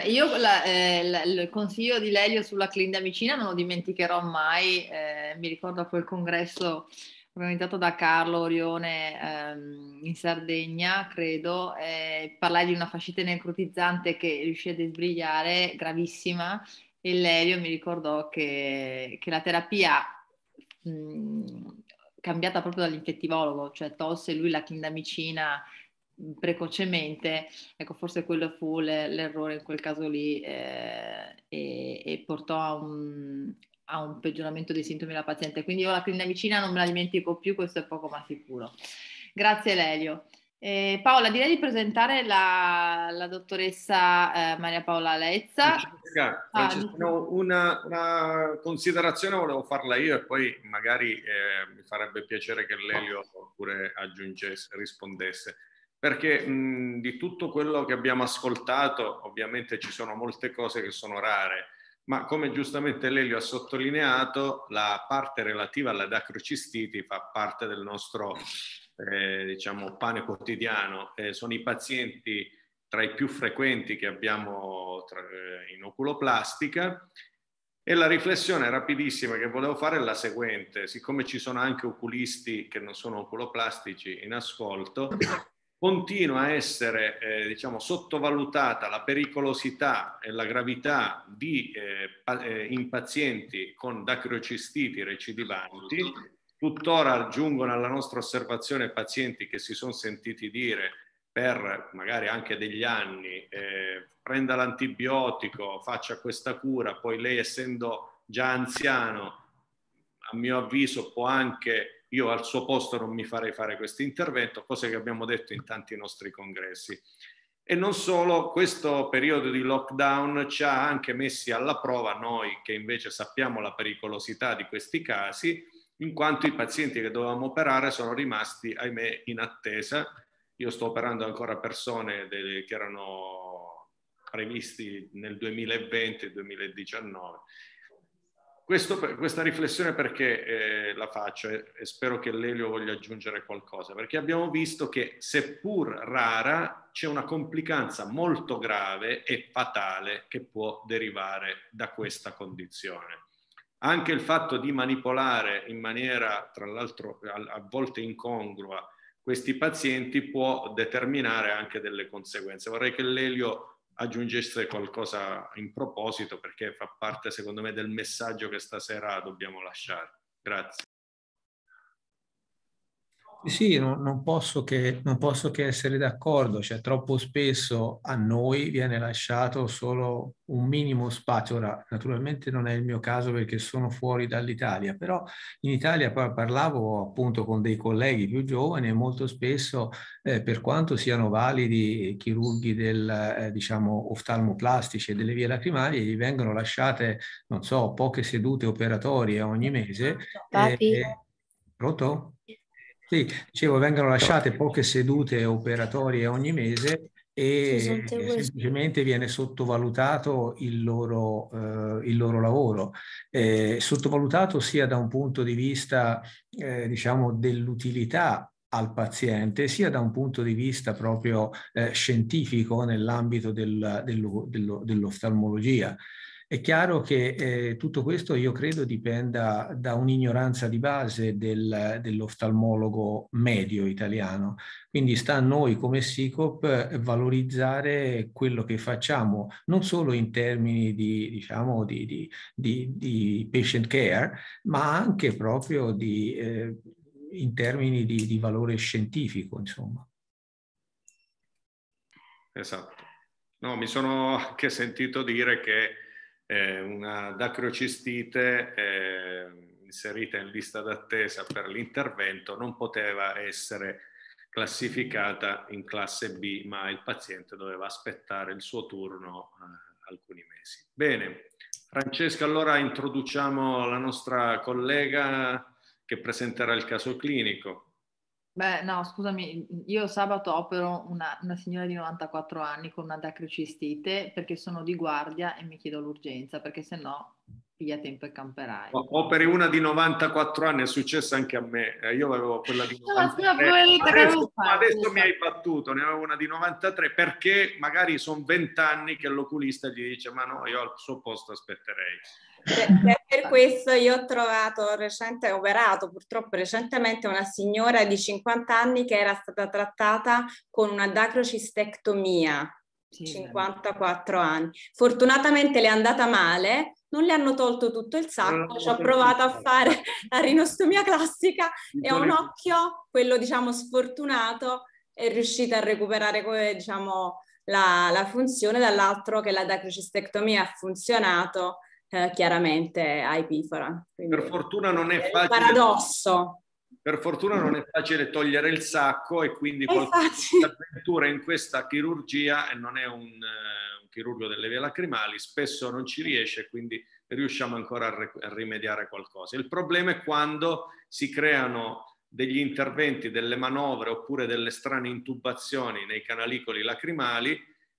Beh, io la, eh, la, il consiglio di Lelio sulla clindamicina non lo dimenticherò mai, eh, mi ricordo quel congresso organizzato da Carlo Orione ehm, in Sardegna, credo, eh, parlai di una fascite necrotizzante che riuscì a desbrigliare, gravissima, e Lelio mi ricordò che, che la terapia mh, cambiata proprio dall'infettivologo, cioè tolse lui la clindamicina precocemente, ecco forse quello fu le, l'errore in quel caso lì eh, e, e, portò a un, a un, peggioramento dei sintomi della paziente. Quindi io la clinica vicina non me la dimentico più, questo è poco ma sicuro. Grazie Lelio. Eh, Paola, direi di presentare la, la dottoressa eh, Maria Paola Lezza. Francesca, Francesca, no, una, una, considerazione volevo farla io e poi magari eh, mi farebbe piacere che Lelio pure aggiungesse, rispondesse perché mh, mhmm, di tutto quello che abbiamo ascoltato, ovviamente ci sono molte cose che sono rare, ma come giustamente Lelio ha sottolineato, la parte relativa alla dacrocistiti fa parte del nostro eh, diciamo, pane quotidiano. Eh, sono i pazienti tra i più frequenti che abbiamo tra, eh, in oculoplastica e la riflessione rapidissima che volevo fare è la seguente, siccome ci sono anche oculisti che non sono oculoplastici in ascolto, continua a essere eh, diciamo, sottovalutata la pericolosità e la gravità di eh, eh in pazienti con dacrocistiti recidivanti. Tuttora aggiungono alla nostra osservazione pazienti che si sono sentiti dire per magari anche degli anni eh, prenda l'antibiotico, faccia questa cura, poi lei essendo già anziano a mio avviso può anche io al suo posto non mi farei fare questo intervento, cose che abbiamo detto in tanti nostri congressi. E non solo, questo periodo di lockdown ci ha anche messi alla prova noi che invece sappiamo la pericolosità di questi casi, in quanto i pazienti che dovevamo operare sono rimasti, ahimè, in attesa. Io sto operando ancora persone che erano previsti nel 2020-2019 questo, questa riflessione perché eh, la faccio e, e, spero che Lelio voglia aggiungere qualcosa, perché abbiamo visto che seppur rara c'è una complicanza molto grave e fatale che può derivare da questa condizione. Anche il fatto di manipolare in maniera, tra l'altro, a, a volte incongrua questi pazienti può determinare anche delle conseguenze. Vorrei che Lelio aggiungesse qualcosa in proposito perché fa parte secondo me del messaggio che stasera dobbiamo lasciare. Grazie. Sì, non, non, posso che, non, posso che, essere d'accordo, cioè troppo spesso a noi viene lasciato solo un minimo spazio. Ora, naturalmente non è il mio caso perché sono fuori dall'Italia, però in Italia poi parlavo appunto con dei colleghi più giovani e molto spesso, eh, per quanto siano validi chirurghi del, eh, diciamo, oftalmoplastici e delle vie lacrimali, gli vengono lasciate, non so, poche sedute operatorie ogni mese. Papi, eh, pronto? Eh, sì, dicevo, vengono lasciate poche sedute operatorie ogni mese e semplicemente viene sottovalutato il loro, eh, il loro lavoro, eh, sottovalutato sia da un punto di vista eh, diciamo dell'utilità al paziente sia da un punto di vista proprio eh, scientifico nell'ambito del, dell'oftalmologia. Dello, è chiaro che eh, tutto questo io credo dipenda da un'ignoranza di base del, dell'oftalmologo medio italiano, quindi sta a noi come SICOP eh, valorizzare quello che facciamo, non solo in termini di, diciamo, di, di, di, di patient care, ma anche proprio di, eh, in termini di, di valore scientifico, insomma. Esatto. No, mi sono anche sentito dire che eh, una dacrocistite eh, inserita in lista d'attesa per l'intervento non poteva essere classificata in classe B, ma il paziente doveva aspettare il suo turno eh, alcuni mesi. Bene, Francesca, allora introduciamo la nostra collega che presenterà il caso clinico. Beh, no, scusami, io sabato opero una, una signora di 94 anni con una dacrocistite perché sono di guardia e mi chiedo l'urgenza perché se no piglia tempo e camperai. operi una di 94 anni, è successo anche a me, eh, io avevo quella di 93. adesso, adesso mi hai battuto, ne avevo una di 93 perché magari sono 20 anni che l'oculista gli dice ma no, io al suo posto aspetterei. Per, cioè, cioè, per questo io ho trovato recente, operato purtroppo recentemente una signora di 50 anni che era stata trattata con una dacrocistectomia, sì, 54 bello. anni. Fortunatamente le è andata male, non le hanno tolto tutto il sacco, ci ho provato a fare la rinostomia classica e un occhio, quello diciamo sfortunato, è riuscita a recuperare come, diciamo, la, la funzione, dall'altro che la dacrocistectomia ha funzionato eh, chiaramente a Epifora. Quindi per fortuna non è, è facile. Paradosso. Per fortuna non è facile togliere il sacco e quindi l'avventura in questa chirurgia e non è un, uh, un chirurgo delle vie lacrimali, spesso non ci riesce, quindi riusciamo ancora a, re- a rimediare qualcosa. Il problema è quando si creano degli interventi, delle manovre oppure delle strane intubazioni nei canalicoli lacrimali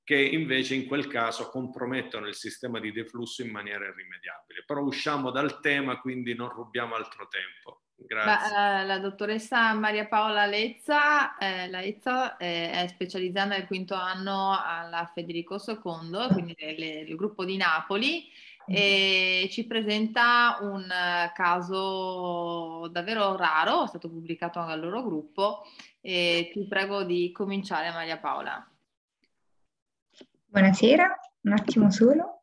che invece in quel caso compromettono il sistema di deflusso in maniera irrimediabile. Però usciamo dal tema, quindi non rubiamo altro tempo. Grazie. La, eh, la dottoressa Maria Paola Lezza, eh, Lezza eh, è specializzata nel quinto anno alla Federico II, quindi nel, il gruppo di Napoli, e ci presenta un eh, caso davvero raro, è stato pubblicato dal loro gruppo. E ti prego di cominciare Maria Paola. Buonasera, un attimo solo.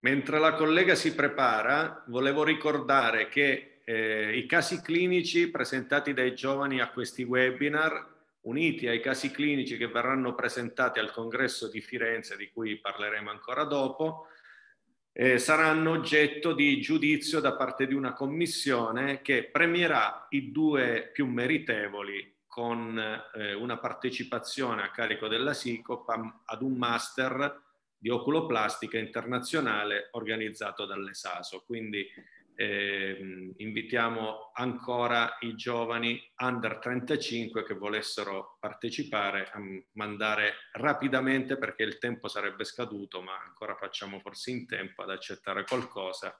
Mentre la collega si prepara, volevo ricordare che eh, i casi clinici presentati dai giovani a questi webinar, uniti ai casi clinici che verranno presentati al congresso di Firenze, di cui parleremo ancora dopo, eh, saranno oggetto di giudizio da parte di una commissione che premierà i due più meritevoli con eh, una partecipazione a carico della SICOP ad un master di oculoplastica internazionale organizzato dall'ESASO. Quindi eh, invitiamo ancora i giovani under 35 che volessero partecipare a mandare rapidamente perché il tempo sarebbe scaduto, ma ancora facciamo forse in tempo ad accettare qualcosa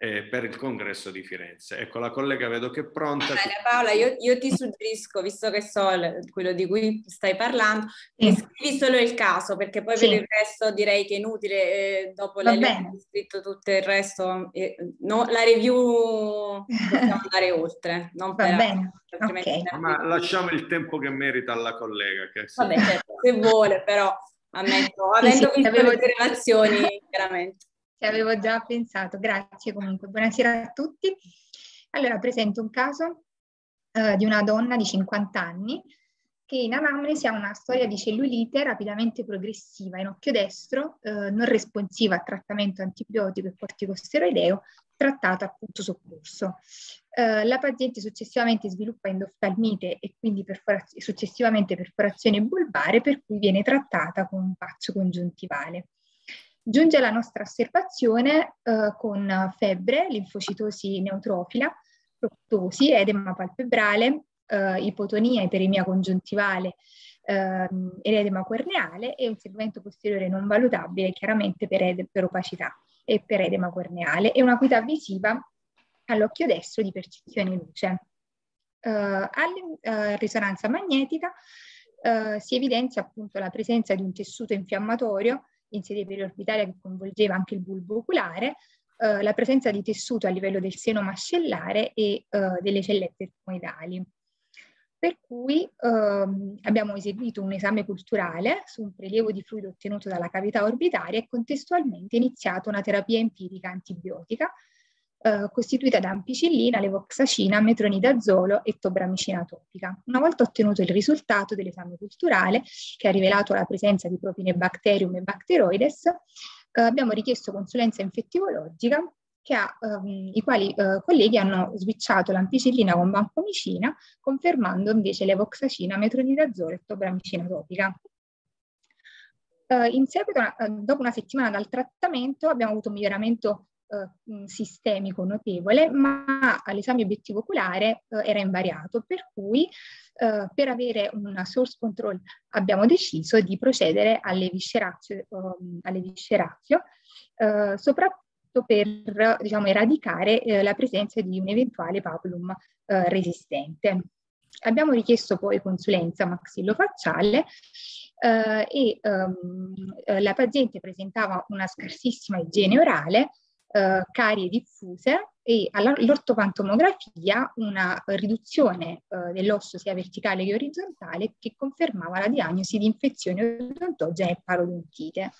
eh, per il congresso di Firenze. Ecco, la collega vedo che è pronta. Allora, Paola, io, io, ti suggerisco, visto che so quello di cui stai parlando, sì. Mm. scrivi solo il caso, perché poi sì. per il resto direi che è inutile, eh, dopo le ho scritto tutto il resto, eh, no, la review possiamo andare oltre. Non Va per bene. Altro, okay. Ma lasciamo il tempo che merita alla collega. Che sì. Vabbè, certo, se vuole, però ammetto, avendo sì, visto le relazioni, chiaramente. Ci avevo già pensato, grazie comunque. Buonasera a tutti. Allora, presento un caso eh, di una donna di 50 anni che in anamnesi ha una storia di cellulite rapidamente progressiva in occhio destro, eh, non responsiva a trattamento antibiotico e corticosteroideo, trattato appunto soccorso. Eh, la paziente successivamente sviluppa endoftalmite e quindi perforaz- successivamente perforazione bulbare per cui viene trattata con un pazzo congiuntivale giunge alla nostra osservazione eh, con febbre, linfocitosi neutrofila, proptosi, edema palpebrale, eh, ipotonia, iperemia congiuntivale eh, ed edema corneale e un segmento posteriore non valutabile chiaramente per, ed- per opacità e per edema corneale e un'acuità visiva all'occhio destro di percezione luce. Eh, alla eh, risonanza magnetica eh, si evidenzia appunto la presenza di un tessuto infiammatorio in sede periorbitaria che coinvolgeva anche il bulbo oculare, eh, la presenza di tessuto a livello del seno mascellare e eh, delle cellette ermoidali. Per cui ehm, abbiamo eseguito un esame culturale su un prelievo di fluido ottenuto dalla cavità orbitaria e contestualmente iniziato una terapia empirica antibiotica eh, costituita da ampicillina, levoxacina, metronidazolo e tobramicina topica. Una volta ottenuto il risultato dell'esame culturale, che ha rivelato la presenza di propinebacterium e bacteroides, eh, abbiamo richiesto consulenza infettivologica ha, ehm, i quali eh, colleghi hanno switchato l'ampicillina con bancomicina, confermando invece levoxacina, metronidazolo e tobramicina topica. Eh, in seguito, eh, dopo una settimana dal trattamento, abbiamo avuto un miglioramento eh, sistemico notevole, ma all'esame obiettivo oculare eh, era invariato, per cui eh, per avere una source control abbiamo deciso di procedere alle viscerazio, ehm, alle viscerazio eh, soprattutto per diciamo, eradicare eh, la presenza di un eventuale papillum eh, resistente. Abbiamo richiesto poi consulenza maxillofacciale eh, e ehm, eh, la paziente presentava una scarsissima igiene orale eh, carie diffuse e all'ortopantomografia una riduzione eh, dell'osso sia verticale che orizzontale che confermava la diagnosi di infezione odontogena e parodontite.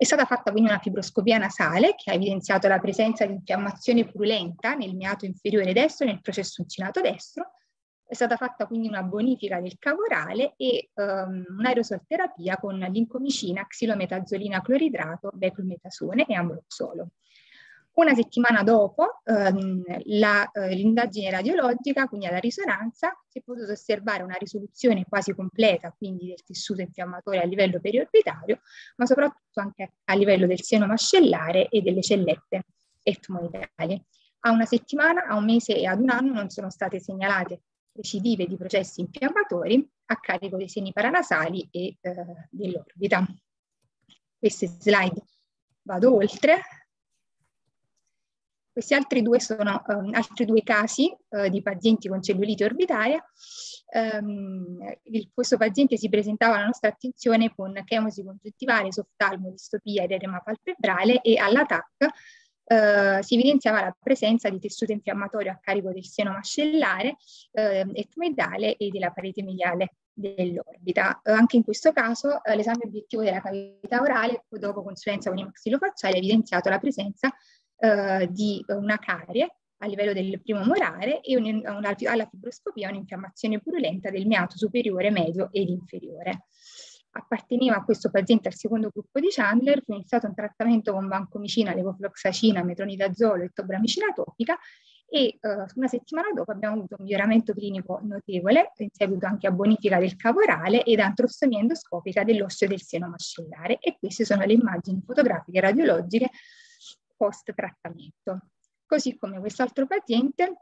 È stata fatta quindi una fibroscopia nasale che ha evidenziato la presenza di infiammazione purulenta nel miato inferiore destro e nel processo uncinato destro, è stata fatta quindi una bonifica del cavorale e um, ehm, un'aerosolterapia con lincomicina, xilometazolina cloridrato, beclometasone e ambroxolo. Una settimana dopo ehm, la, eh, l'indagine radiologica, quindi alla risonanza, si è potuta osservare una risoluzione quasi completa, quindi del tessuto infiammatorio a livello periorbitario, ma soprattutto anche a livello del seno mascellare e delle cellette etmoidali. A una settimana, a un mese e ad un anno non sono state segnalate recidive di processi infiammatori a carico dei seni paranasali e eh, dell'orbita. Queste slide vado oltre. Questi altri due sono um, altri due casi uh, di pazienti con cellulite orbitaria. Um, il, questo paziente si presentava alla nostra attenzione con chemosi congiuntivale, softalmo, distopia ed edema palpebrale e alla eh, si evidenziava la presenza di tessuto infiammatorio a carico del seno mascellare eh, ectomeidale e della parete mediale dell'orbita. Eh, anche in questo caso eh, l'esame obiettivo della cavità orale dopo consulenza con i maxillofaciali ha evidenziato la presenza eh, di una carie a livello del primo molare e un, una, alla fibroscopia un'infiammazione purulenta del meato superiore, medio ed inferiore apparteneva a questo paziente al secondo gruppo di Chandler, fu iniziato un trattamento con vancomicina, levofloxacina, metronidazolo e tobramicina topica e uh, una settimana dopo abbiamo avuto un miglioramento clinico notevole in seguito anche a bonifica del caporale ed antrostomia endoscopica dell'osseo del seno mascellare e queste sono le immagini fotografiche radiologiche post trattamento. Così come quest'altro paziente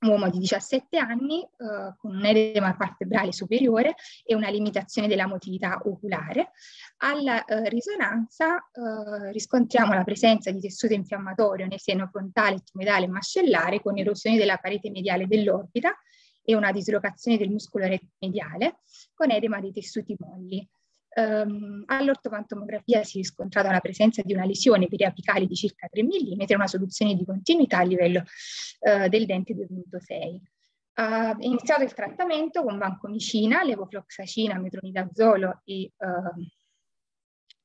un uomo di 17 anni eh, con un edema palpebrale superiore e una limitazione della motilità oculare. Alla eh, risonanza eh, riscontriamo la presenza di tessuto infiammatorio nel seno frontale, tumedale e mascellare con erosione della parete mediale dell'orbita e una dislocazione del muscolo mediale con edema dei tessuti molli ehm, all'ortopantomografia si è riscontrata la presenza di una lesione periapicale di circa 3 mm e una soluzione di continuità a livello eh, del dente 2.6. Uh, è iniziato il trattamento con vancomicina, levofloxacina, metronidazolo e uh, ehm,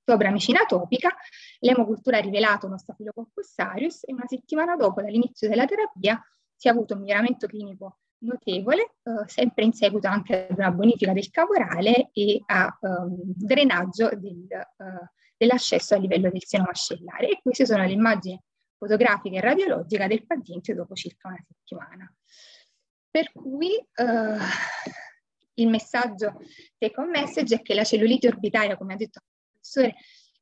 tobramicina topica. L'emocultura ha rivelato uno staphylococcus aureus e una settimana dopo dall'inizio della terapia si è avuto un miglioramento clinico notevole, eh, sempre in seguito anche ad una bonifica del cavorale e a um, drenaggio del, uh, eh, dell'ascesso a livello del seno mascellare. E queste sono le immagini fotografiche e radiologiche del paziente dopo circa una settimana. Per cui uh, il messaggio take home message è che la cellulite orbitaria, come ha detto il professore,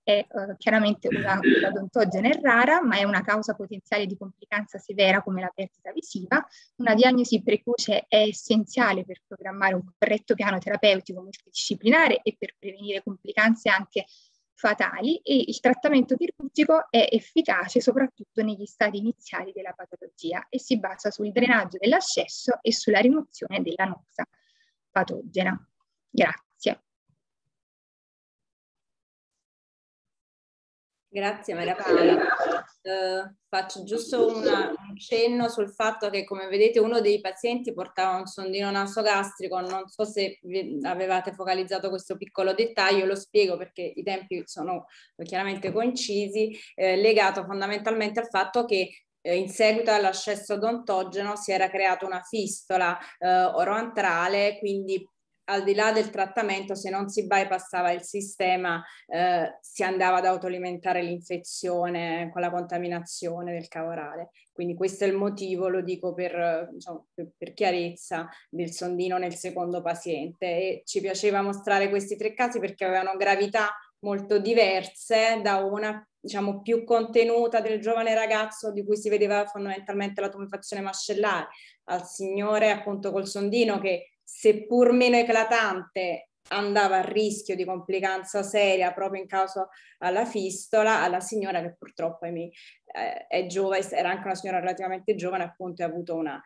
è eh, chiaramente una odontogene rara, ma è una causa potenziale di complicanza severa come la perdita visiva. Una diagnosi precoce è essenziale per programmare un corretto piano terapeutico multidisciplinare e per prevenire complicanze anche fatali e il trattamento chirurgico è efficace soprattutto negli stadi iniziali della patologia e si basa sul drenaggio dell'ascesso e sulla rimozione della noxa patogena. Grazie. Grazie Maria Paola. Eh, faccio giusto una, un cenno sul fatto che come vedete uno dei pazienti portava un sondino nasogastrico, non so se avevate focalizzato questo piccolo dettaglio, lo spiego perché i tempi sono chiaramente concisi, eh, legato fondamentalmente al fatto che eh, in seguito all'ascesso odontogeno si era creata una fistola eh, oroantrale, quindi al di là del trattamento, se non si bypassava il sistema, eh, si andava ad autoalimentare l'infezione con la contaminazione del cavorale. Quindi questo è il motivo, lo dico per, diciamo, per, per chiarezza, del sondino nel secondo paziente. E ci piaceva mostrare questi tre casi perché avevano gravità molto diverse da una diciamo più contenuta del giovane ragazzo di cui si vedeva fondamentalmente la tumefazione mascellare al signore appunto col sondino che seppur meno eclatante, andava a rischio di complicanza seria proprio in causa alla fistola, alla signora che purtroppo mi, eh, è giovane, era anche una signora relativamente giovane, appunto ha avuto una,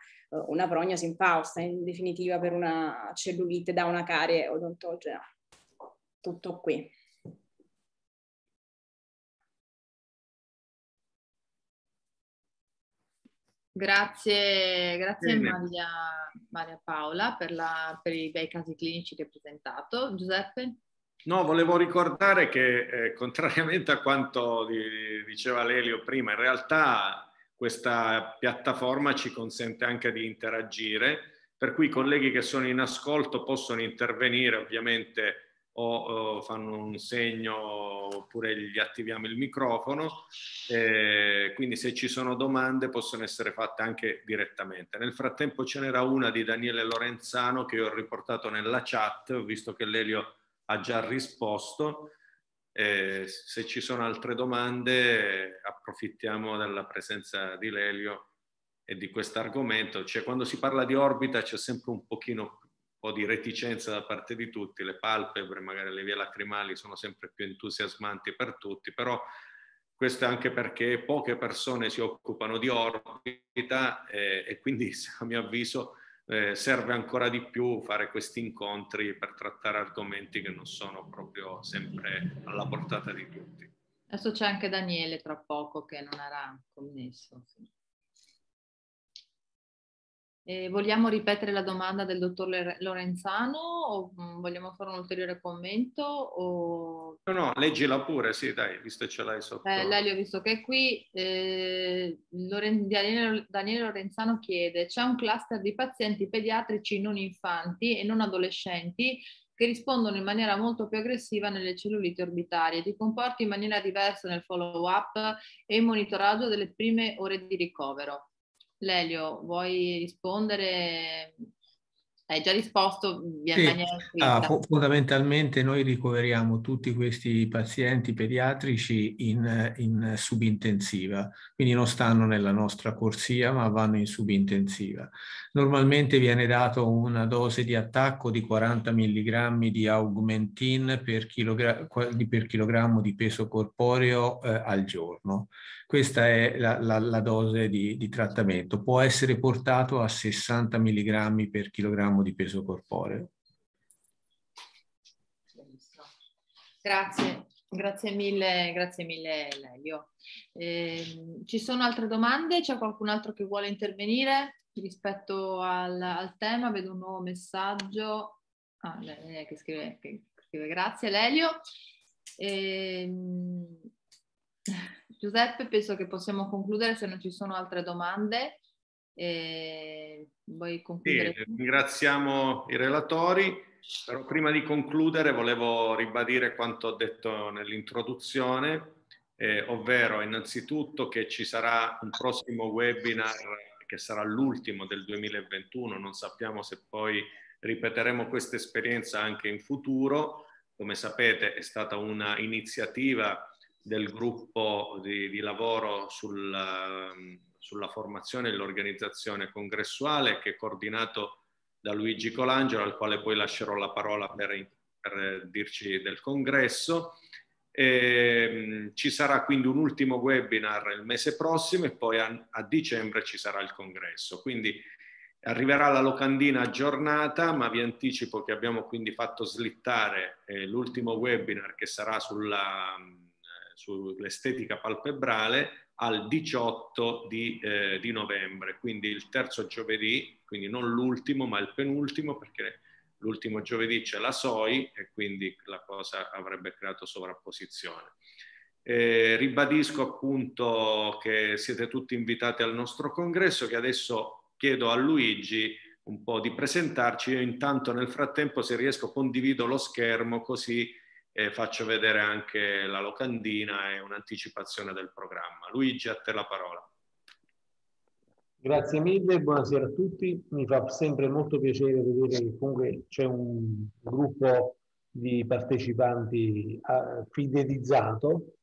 una prognosi pausa, in definitiva per una cellulite da una carie odontogena. Tutto qui. Grazie, grazie Maria, Maria Paola per, la, per, i bei casi clinici che hai presentato. Giuseppe? No, volevo ricordare che eh, contrariamente a quanto di, diceva Lelio prima, in realtà questa piattaforma ci consente anche di interagire, per cui i colleghi che sono in ascolto possono intervenire ovviamente o fanno un segno oppure gli attiviamo il microfono. Eh, quindi se ci sono domande possono essere fatte anche direttamente. Nel frattempo ce n'era una di Daniele Lorenzano che ho riportato nella chat, ho visto che Lelio ha già risposto. Eh, se ci sono altre domande approfittiamo della presenza di Lelio e di questo argomento. Cioè, quando si parla di orbita c'è sempre un pochino po' di reticenza da parte di tutti, le palpebre, magari le vie lacrimali sono sempre più entusiasmanti per tutti, però questo è anche perché poche persone si occupano di orbita eh, e quindi a mio avviso eh, serve ancora di più fare questi incontri per trattare argomenti che non sono proprio sempre alla portata di tutti. Adesso c'è anche Daniele tra poco che non era connesso. Sì. Eh, vogliamo ripetere la domanda del dottor Lorenzano o mm, vogliamo fare un ulteriore commento? O... No, no, leggila pure, sì, dai, visto che ce l'hai sotto. Eh, lei ho visto che è qui. Eh, Loren... Daniele, Daniele Lorenzano chiede, c'è un cluster di pazienti pediatrici non infanti e non adolescenti che rispondono in maniera molto più aggressiva nelle cellulite orbitarie, ti comporti in maniera diversa nel follow-up e monitoraggio delle prime ore di ricovero. Lelio, vuoi rispondere? Hai già risposto via sì. maniera ah, Fondamentalmente noi ricoveriamo tutti questi pazienti pediatrici in, in, subintensiva, quindi non stanno nella nostra corsia ma vanno in subintensiva. Normalmente viene dato una dose di attacco di 40 mg di augmentin per, chilogra- per chilogrammo di peso corporeo eh, al giorno. Questa è la, la, la dose di, di, trattamento. Può essere portato a 60 mg per chilogrammo di peso corporeo. Grazie, grazie mille, grazie mille Lelio. Eh, ci sono altre domande? C'è qualcun altro che vuole intervenire rispetto al, al tema? Vedo un nuovo messaggio. Ah, lei eh, che scrive, che scrive grazie Lelio. Eh, Giuseppe, penso che possiamo concludere se non ci sono altre domande. E eh, vuoi concludere? Sì, ringraziamo i relatori, però prima di concludere volevo ribadire quanto ho detto nell'introduzione, eh, ovvero innanzitutto che ci sarà un prossimo webinar che sarà l'ultimo del 2021, non sappiamo se poi ripeteremo questa esperienza anche in futuro. Come sapete è stata un'iniziativa del gruppo di, di lavoro sulla, ehm, sulla formazione e l'organizzazione congressuale che è coordinato da Luigi Colangelo, al quale poi lascerò la parola per, per dirci del congresso. E, ehm, ci sarà quindi un ultimo webinar il mese prossimo e poi a, a dicembre ci sarà il congresso. Quindi arriverà la locandina aggiornata, ma vi anticipo che abbiamo quindi fatto slittare eh, l'ultimo webinar che sarà sulla sull'estetica palpebrale al 18 di, eh, di, novembre, quindi il terzo giovedì, quindi non l'ultimo ma il penultimo perché l'ultimo giovedì c'è la SOI e quindi la cosa avrebbe creato sovrapposizione. Eh, ribadisco appunto che siete tutti invitati al nostro congresso che adesso chiedo a Luigi un po' di presentarci. Io intanto nel frattempo se riesco condivido lo schermo così e faccio vedere anche la locandina e un'anticipazione del programma. Luigi, a te la parola. Grazie mille, buonasera a tutti. Mi fa sempre molto piacere vedere che comunque c'è un gruppo di partecipanti ah, fidelizzato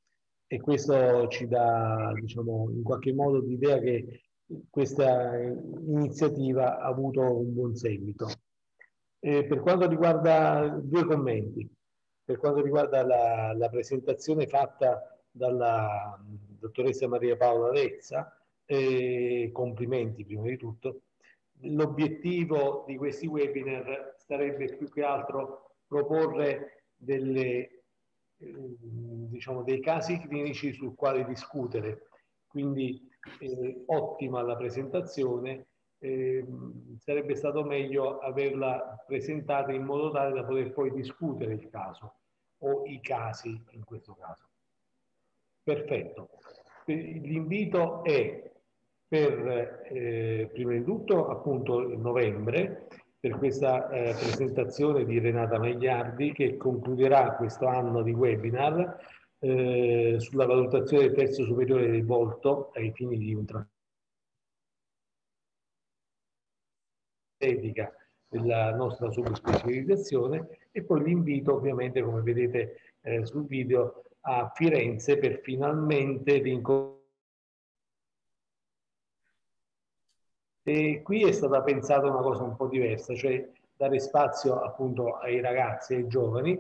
e questo ci dà diciamo, in qualche modo l'idea che questa iniziativa ha avuto un buon seguito. E per quanto riguarda due commenti, per quanto riguarda la, la presentazione fatta dalla mm, dottoressa Maria Paola Rezza, eh, complimenti prima di tutto, l'obiettivo di questi webinar sarebbe più che altro proporre delle, mm, diciamo, dei casi clinici su quali discutere. Quindi eh, ottima la presentazione eh, sarebbe stato meglio averla presentata in modo tale da poter poi discutere il caso o i casi in questo caso. Perfetto. Eh, l'invito è per, eh, prima di tutto, appunto, novembre, per questa eh, presentazione di Renata Magliardi che concluderà questo anno di webinar eh, sulla valutazione del terzo superiore del volto ai fini di un trattamento estetica della nostra subspecializzazione e poi l'invito ovviamente come vedete eh, sul video a Firenze per finalmente rincontrare E qui è stata pensata una cosa un po' diversa, cioè dare spazio appunto ai ragazzi, e ai giovani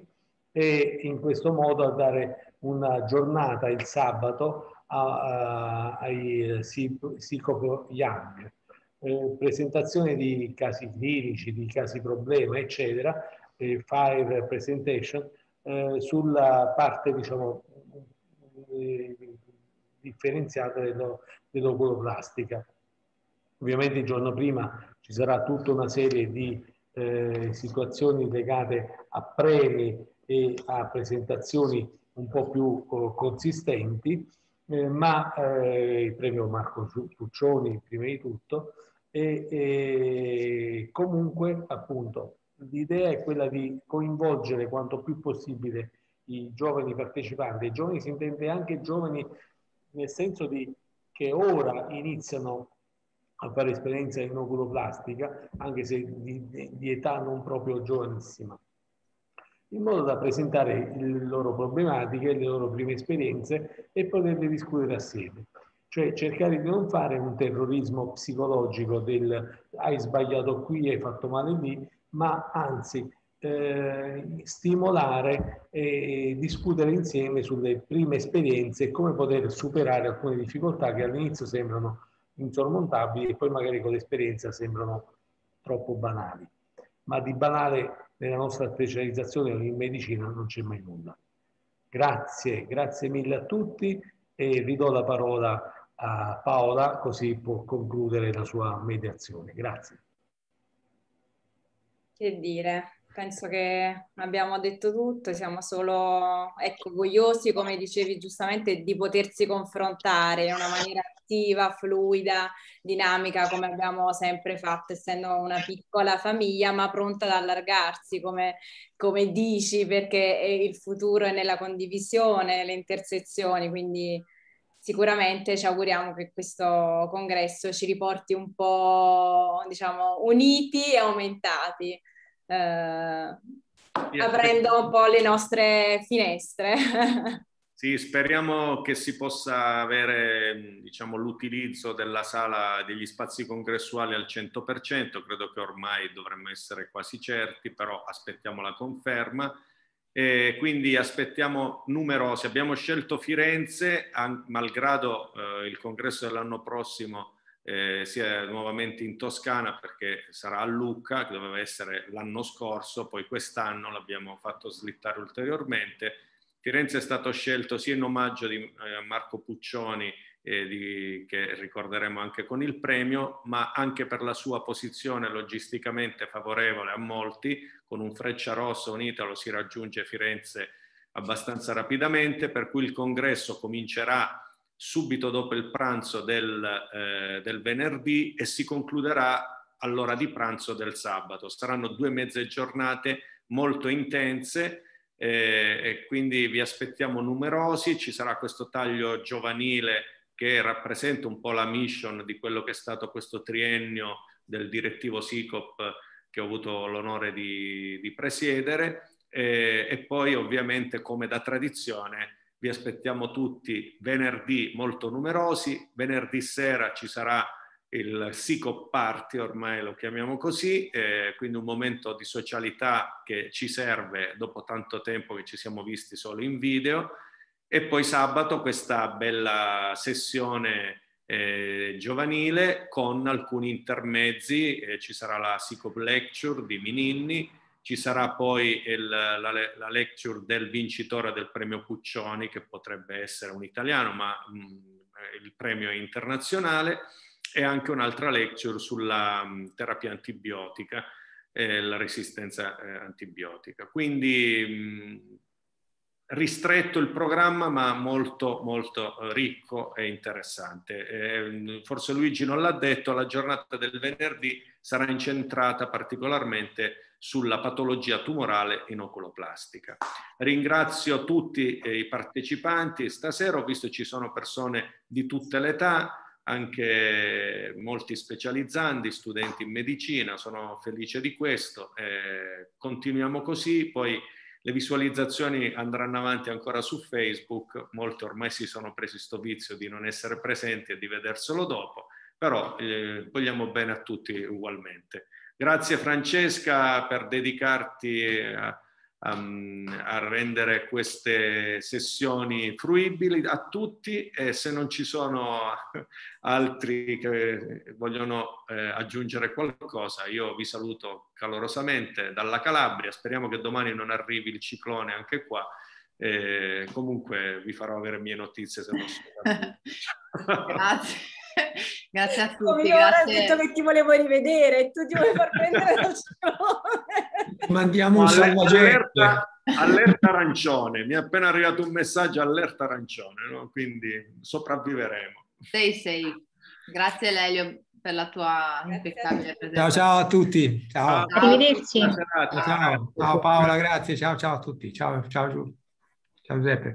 e in questo modo a dare una giornata il sabato a, a, ai eh, SICOP Young. Eh, presentazione di casi clinici, di casi problema, eccetera, eh, file presentation, eh, sulla parte, diciamo, eh, differenziata dell'oculoplastica. Ovviamente il giorno prima ci sarà tutta una serie di eh, situazioni legate a premi e a presentazioni un po' più consistenti, ma il premio Marco Tuccioni prima di tutto, e, e comunque appunto l'idea è quella di coinvolgere quanto più possibile i giovani partecipanti, i giovani si intende anche giovani nel senso di che ora iniziano a fare esperienza in oculoplastica, anche se di, di, età non proprio giovanissima, in modo da presentare le loro problematiche, le loro prime esperienze e poterle discutere assieme cioè cercare di non fare un terrorismo psicologico del hai sbagliato qui, hai fatto male lì, ma anzi eh, stimolare e discutere insieme sulle prime esperienze e come poter superare alcune difficoltà che all'inizio sembrano insormontabili e poi magari con l'esperienza sembrano troppo banali. Ma di banale nella nostra specializzazione in medicina non c'è mai nulla. Grazie, grazie mille a tutti e ridò la parola a a Paola così può concludere la sua mediazione. Grazie. Che dire, penso che abbiamo detto tutto, siamo solo ecco, vogliosi, come dicevi giustamente, di potersi confrontare in una maniera attiva, fluida, dinamica, come abbiamo sempre fatto, essendo una piccola famiglia, ma pronta ad allargarsi, come, come dici, perché il futuro è nella condivisione, le intersezioni, quindi sicuramente ci auguriamo che questo congresso ci riporti un po', diciamo, uniti e aumentati, eh, aprendo un po' le nostre finestre. Sì, speriamo che si possa avere diciamo, l'utilizzo della sala degli spazi congressuali al 100%, credo che ormai dovremmo essere quasi certi, però aspettiamo la conferma e quindi aspettiamo numerosi. Abbiamo scelto Firenze, malgrado eh, il congresso dell'anno prossimo eh, sia nuovamente in Toscana perché sarà a Lucca, che doveva essere l'anno scorso, poi quest'anno l'abbiamo fatto slittare ulteriormente. Firenze è stato scelto sia in omaggio di eh, Marco Puccioni eh, di, che ricorderemo anche con il premio, ma anche per la sua posizione logisticamente favorevole a molti, con un Freccia Rossa un Italo si raggiunge Firenze abbastanza rapidamente, per cui il congresso comincerà subito dopo il pranzo del, eh, del venerdì e si concluderà all'ora di pranzo del sabato. Saranno due mezze giornate molto intense eh, e quindi vi aspettiamo numerosi, ci sarà questo taglio giovanile che rappresenta un po' la mission di quello che è stato questo triennio del direttivo SICOP che ho avuto l'onore di, di presiedere e, e poi ovviamente come da tradizione vi aspettiamo tutti venerdì molto numerosi, venerdì sera ci sarà il SICOP Party, ormai lo chiamiamo così, eh, quindi un momento di socialità che ci serve dopo tanto tempo che ci siamo visti solo in video e poi sabato questa bella sessione eh, giovanile con alcuni intermezzi, eh, ci sarà la SICOP Lecture di Mininni, ci sarà poi il, la, la, lecture del vincitore del premio Puccioni che potrebbe essere un italiano ma mh, mm, eh, il premio è internazionale e anche un'altra lecture sulla mh, mm, terapia antibiotica e eh, la resistenza eh, antibiotica. Quindi mh, mm, ristretto il programma ma molto molto eh, ricco e interessante. Eh, forse Luigi non l'ha detto, la giornata del venerdì sarà incentrata particolarmente sulla patologia tumorale in oculoplastica. Ringrazio tutti eh, i partecipanti stasera, ho visto ci sono persone di tutte le età, anche molti specializzandi, studenti in medicina, sono felice di questo. Eh, continuiamo così, poi le visualizzazioni andranno avanti ancora su Facebook, molti ormai si sono presi sto vizio di non essere presenti e di vederselo dopo, però eh, vogliamo bene a tutti ugualmente. Grazie Francesca per dedicarti eh, a um, a rendere queste sessioni fruibili a tutti e se non ci sono altri che vogliono eh, aggiungere qualcosa, io vi saluto calorosamente dalla Calabria, speriamo che domani non arrivi il ciclone anche qua. Eh, comunque vi farò avere mie notizie se non sono. Grazie. grazie a tutti. Come io grazie... ho detto che ti volevo rivedere, tu ti vuoi far prendere dal sole. Mandiamo un salvagente. Allerta, arancione, mi è appena arrivato un messaggio allerta arancione, no? quindi sopravviveremo. Sei, sei. Grazie Lelio per la tua impeccabile presenza. Ciao, ciao a tutti. Ciao. ciao. Arrivederci. Ciao, ciao. ciao Paola, grazie. Ciao, ciao a tutti. Ciao, ciao, ciao Giuseppe.